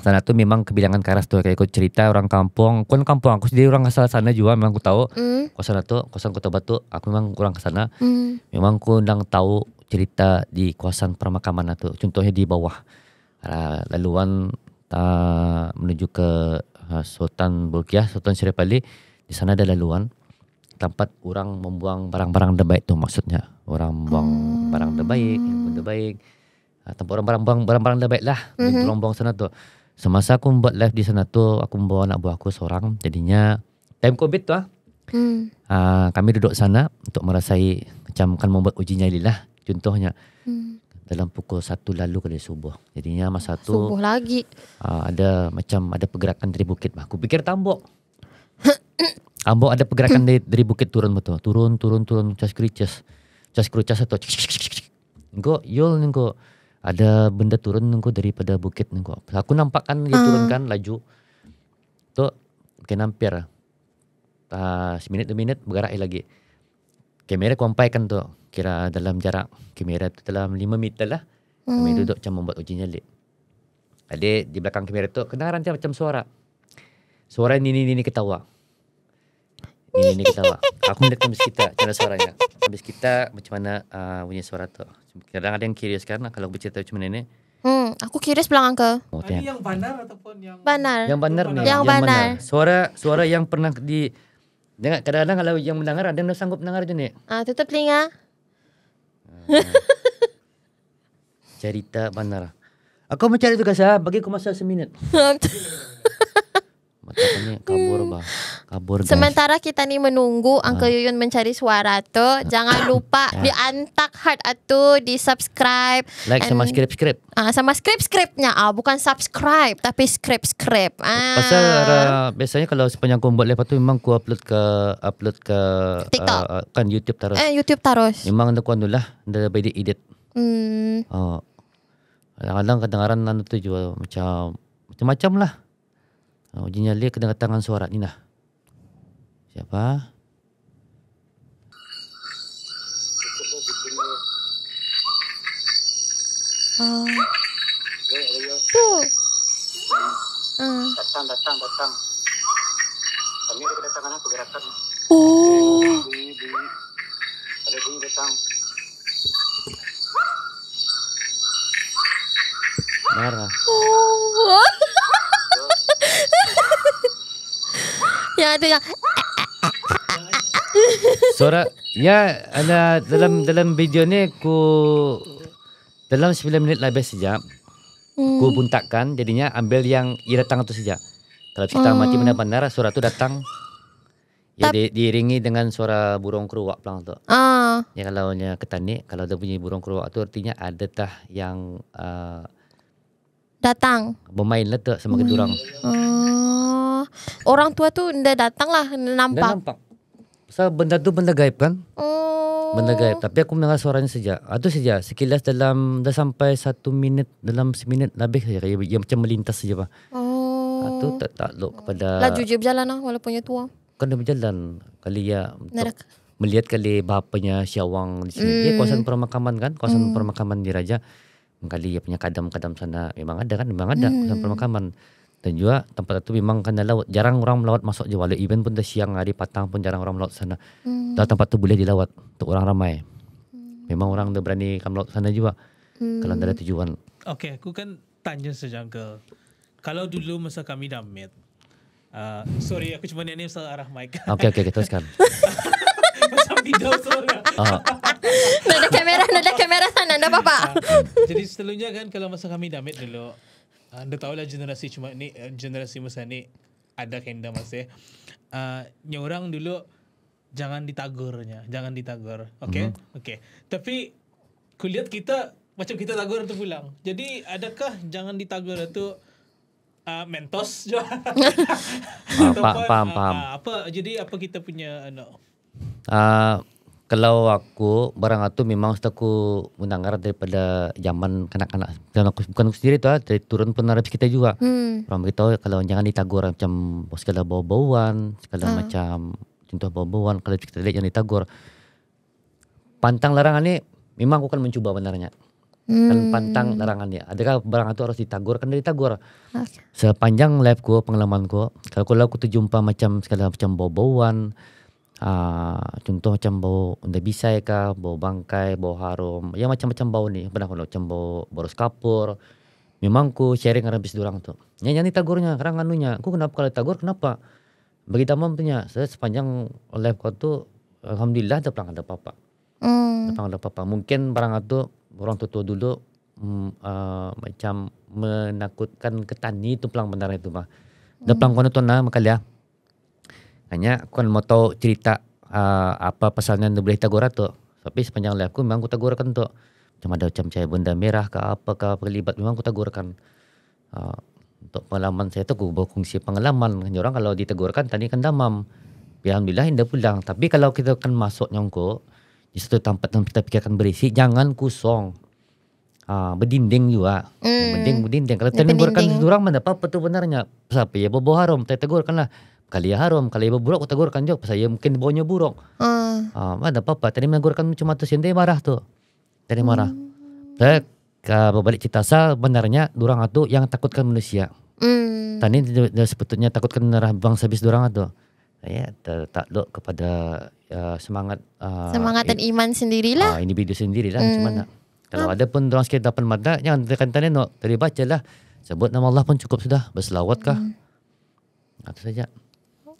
Sana tuh memang kebilangan keras tuh kayak aku cerita orang kampung. Kan kampung aku sendiri orang asal sana juga memang aku tahu. Hmm. Kosan itu kosan Kota Batu aku memang kurang ke sana. Hmm. Memang aku undang tahu cerita di kosan permakaman itu. Contohnya di bawah. Laluan ta, menuju ke eh, Sultan Bulkiah, Sultan Sirepali di sana ada laluan tempat orang membuang barang-barang terbaik tu maksudnya orang buang hmm. barang terbaik yang terbaik ah, tempat orang barang buang barang-barang terbaik lah mm -hmm. buang sana tu semasa aku buat live di sana tu aku membawa anak buahku seorang jadinya time covid tu ah hmm. uh, kami duduk sana untuk merasai macam kan membuat uji nyali lah contohnya hmm. dalam pukul satu lalu kali subuh jadinya masa subuh tu subuh lagi uh, ada macam ada pergerakan dari bukit aku pikir tambok Ambo ada pergerakan dari, dari bukit turun betul. Turun, turun, turun. Cas kerucas. Cas kerucas atau... Engkau, yul nengko Ada benda turun nengko daripada bukit nengko. Aku nampak kan dia uh. turunkan laju. Tu, kena hampir. Uh, seminit, dua minit, bergerak lagi. Kamera aku kan tu. Kira dalam jarak. Kamera tu dalam lima meter lah. Hmm. Kami duduk macam membuat uji nyalik. Adik di belakang kamera tu, kena rancang macam suara. Suara ni, ni, ni, ketawa. Ni kita, ketawa. Aku nak tunjuk kita macam suaranya. Habis kita macam mana uh, punya suara tu. Kadang kadang ada yang curious kan kalau bercerita macam mana ni. Hmm, aku curious pulang angka. Oh, yang banar ataupun yang banar. Yang banar, yang ni. Yang, yang banar. Suara suara yang pernah di dengar kadang-kadang kalau yang mendengar ada yang sanggup mendengar je ni. Ah, uh, tutup telinga. Ah. cerita banar. Aku mencari tugas ah, bagi aku masa seminit. katanya kabur hmm. bah. Kabur guys. Sementara kita ni menunggu ah. Uncle Yuyun mencari suara tu, ah. jangan lupa ya. Ah. diantak heart atau di subscribe. Like sama script skrip Ah uh, sama script skripnya ah uh, bukan subscribe tapi script skrip Ah. Pasal uh, biasanya kalau sepanjang kumpul lepas tu memang ku upload ke upload ke TikTok. Uh, kan YouTube taros, Eh YouTube taros, Memang aku anulah, ada by the edit. Hmm. Oh. kadang-kadang kedengaran nanti tu juga macam macam-macam lah. Uji oh, nyali kedatangan suara ni lah. Siapa? Oh. Tu. Uh. Datang, datang, datang. Kami ada kedatangan apa gerakan? Oh. Bunyi, bunyi. Ada bunyi datang. Marah. Oh. yang ada yang suara ya ada dalam dalam video ni aku dalam 9 minit lah lebih sejak aku buntakkan hmm. jadinya ambil yang ia datang atau sejak kalau kita hmm. mati benda benar suara tu datang ya di, diiringi dengan suara burung keruak pelang tu ah. ya kalau nya ketani kalau ada bunyi burung keruak tu artinya ada tah yang uh, datang bermain letak sama hmm. kita orang orang tua tu dah datang lah nampak. Dah nampak. Pasal benda tu benda gaib kan? Oh. Benda gaib. Tapi aku mendengar suaranya sejak. Atau ah, sejak. Sekilas dalam dah sampai satu minit dalam seminit lebih saja. Ia, ia macam melintas saja pak. Oh. Atau ah, tak takluk kepada. Laju je berjalan lah walaupun dia tua. Kan dia berjalan. Kali ya. Nerak melihat kali bapanya Syawang di sini. Mm. Dia hmm. kawasan permakaman kan? Kawasan mm. permakaman di Raja. Kali dia punya kadam-kadam sana. Memang ada kan? Memang ada mm. kawasan permakaman dan juga tempat itu memang kena laut jarang orang melawat masuk je wala event pun dah siang hari patang pun jarang orang melawat sana hmm. dan tempat tu boleh dilawat untuk orang ramai hmm. memang orang dah berani kan melaut sana juga hmm. kalau ada tujuan Okay, aku kan tanya sejangka kalau dulu masa kami dah meet uh, sorry aku cuma nak ni pasal arah mic Okay, okay, kita teruskan macam tidur seorang nak ada kamera nak ada kamera sana dah apa. uh, jadi selalunya kan kalau masa kami dah meet dulu anda ah, tahu lah generasi cuma ni eh, generasi masa ni ada kenda masa eh. Uh, ah, yang orang dulu jangan ditagurnya, jangan ditagur. Okay, Mm-hmm. Okey. Tapi kulihat kita macam kita tagur tu pulang. Jadi adakah jangan ditagur itu uh, mentos jo? paham, paham, paham. apa jadi apa kita punya Uh, no. uh, kalau aku barang itu memang setelah aku menanggar daripada zaman kanak-kanak dan aku bukan aku sendiri tu ah, dari turun pun Arab kita juga hmm. orang beritahu kalau jangan ditagur macam segala bau-bauan segala uh. macam contoh bau-bauan kalau kita lihat jangan ditagur pantang larangan ni memang aku kan mencuba benarnya hmm. dan pantang larangan ni adakah barang itu harus ditagur kan ditagur okay. sepanjang live ku pengalaman ku kalau aku terjumpa macam segala macam bau-bauan Ah, contoh macam bau debisai ke, bau bangkai, bau harum. Yang macam-macam bau ni. Pernah kalau macam bau boros kapur. Memang ku sharing dengan bis orang tu. Yang ni tagurnya, kadang anunya. Ku kenapa kalau tagur, kenapa? Bagi tamam punya, saya sepanjang live kau tu, Alhamdulillah tak pernah ada apa-apa. Mm. Tak pernah ada apa-apa. Hmm. Mungkin barang tu, orang tu tua dulu, mm, uh, macam menakutkan ketani tu pelang benar itu mah. Mm. Dah pelang kau tu nak makan Hanya aku kan mau tahu cerita uh, apa yang Nabi tegur tuh. Tapi sepanjang aku memang ku tagurkan tuh. Macam ada macam cahaya benda merah ke apa ke terlibat memang ku tagurkan. Uh, eh, untuk pengalaman saya tuh ku berkongsi pengalaman. Orang kalau ditegurkan tadi kan damam. Ya Alhamdulillah indah pulang. Tapi kalau kita kan masuk nyongko di satu tempat yang kita pikirkan berisi, jangan kosong. Ah, berdinding juga. Mm. Berdinding, berdinding. Kalau kita tegurkan orang mana apa, apa tu benarnya. Siapa ya bobo Haram, kita tegurkan lah kali ya harum kali ya, ya buruk tegur kan jok saya mungkin bonyo buruk hmm. uh, ada ah, apa-apa tadi menegur cuma tuh sendiri marah tuh tadi marah hmm. Dek, balik ah, berbalik sah, benarnya durang itu yang takutkan manusia hmm. Tadi sebetulnya takutkan nerah bangsa bis durang itu ya takluk kepada ah, semangat semangat dan iman sendirilah ini individu sendirilah hmm. cuma kalau ada pun orang sikit dapat mata yang tekan tanya no, tadi bacalah sebut nama Allah pun cukup sudah berselawat kah hmm. itu saja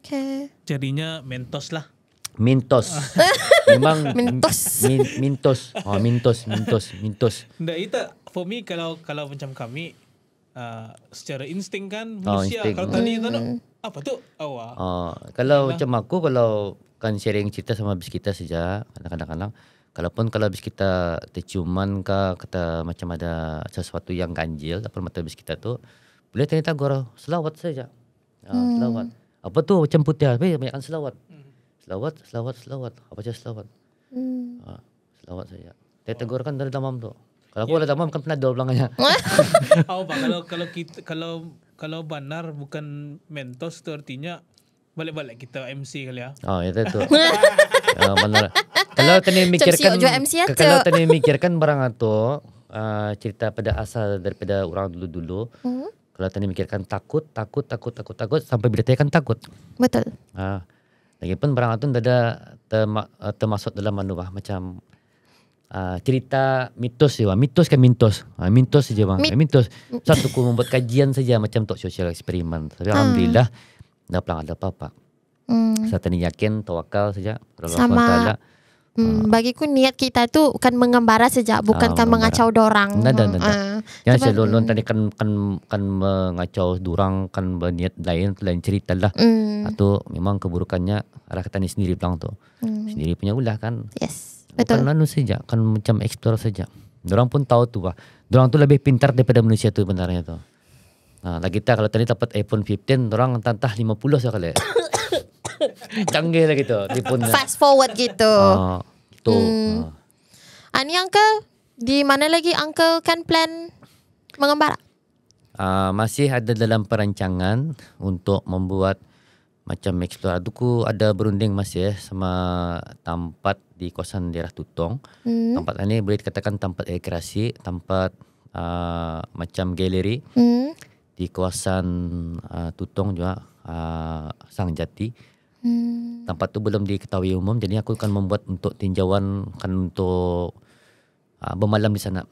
Okay. Jadinya Mentos lah. Mentos. Memang Mentos. Min, mentos. Oh, Mentos, Mentos, Mentos. Tak, itu for me kalau kalau macam kami uh, secara insting kan oh, manusia oh, insting. kalau tadi mm. tanya apa tu? Awak. Oh, oh, kalau yeah. macam aku kalau kan sharing cerita sama bis kita saja kadang-kadang kalau pun kalau bis kita tercuman ke kata macam ada sesuatu yang ganjil apa mata bis kita tu boleh tanya tak tagur selawat saja. Oh, selawat. Mm apa tu macam putih tapi banyakkan selawat. Hmm. Selawat, selawat, selawat. Apa saja selawat. Hmm. Ah, selawat saya. Dia oh. tegurkan dari tamam tu. Kalau aku ya. ada tamam kan pernah dua belangannya. Oh, kalau kalau kita kalau kalau banar bukan mentos tu artinya balik-balik kita MC kali ya. Oh, itu tu. ya, banar. Kalau tadi mikirkan ya, kalau tadi mikirkan barang tu uh, ah, cerita pada asal daripada orang dulu-dulu. Hmm. Kalau tadi mikirkan takut, takut, takut, takut, takut sampai bila kan takut. Betul. Ah. Lagipun barang itu ada eh, termasuk dalam manuah macam Uh, cerita mitos je Mitos kan mitos. Uh, ah, mitos saja bang. Mit- mitos. Satu ku membuat kajian saja macam talk social eksperimen. Tapi hmm. alhamdulillah dah pelang ada apa-apa. Hmm. Saya tadi yakin tawakal saja. Kalau Sama. Allah Hmm, ah. bagi ku niat kita tu kan mengembara sejak bukan ah, kan mengacau dorang. Nah, dah, dah, dah. Yang saya lulun tadi kan kan kan mengacau dorang kan berniat lain lain cerita lah. Hmm. Atau ah, memang keburukannya arah kata ni sendiri pelang tu. Hmm. Sendiri punya ulah kan. Yes. Betul. Bukan lanu saja kan macam eksplor saja. Dorang pun tahu tu lah. Dorang tu lebih pintar daripada manusia tu sebenarnya tu. Nah, lagi kita kalau tadi dapat iPhone 15, dorang tantah 50 sekali. Canggih lah gitu tipunya. Lah. Fast forward gitu ah, Gitu hmm. ah. Ani Uncle Di mana lagi Uncle kan plan Mengembara ah, Masih ada dalam perancangan Untuk membuat Macam explore Aduku ada berunding masih ya Sama tempat di kawasan daerah Tutong hmm. Tempat ini boleh dikatakan tempat rekreasi Tempat uh, macam galeri hmm. Di kawasan uh, Tutong juga uh, ah, Sang Jati Hmm. Tempat tu belum diketahui umum, jadi aku akan membuat untuk tinjauan kan untuk uh, bermalam di sana.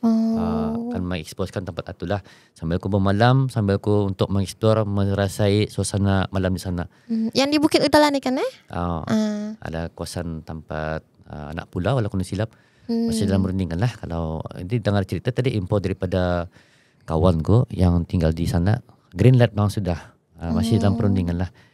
Oh. Uh, akan mengeksposkan tempat itulah sambil aku bermalam, sambil aku untuk mengeksplor merasai suasana malam di sana. Hmm. Yang di Bukit Utara ni kan eh? Uh, uh. Ada kawasan tempat uh, anak pulau walaupun silap. Hmm. Masih dalam merundingkan lah Kalau ini dengar cerita tadi Info daripada Kawan ku Yang tinggal di sana Green light memang sudah uh, Masih hmm. dalam perundingan oh. lah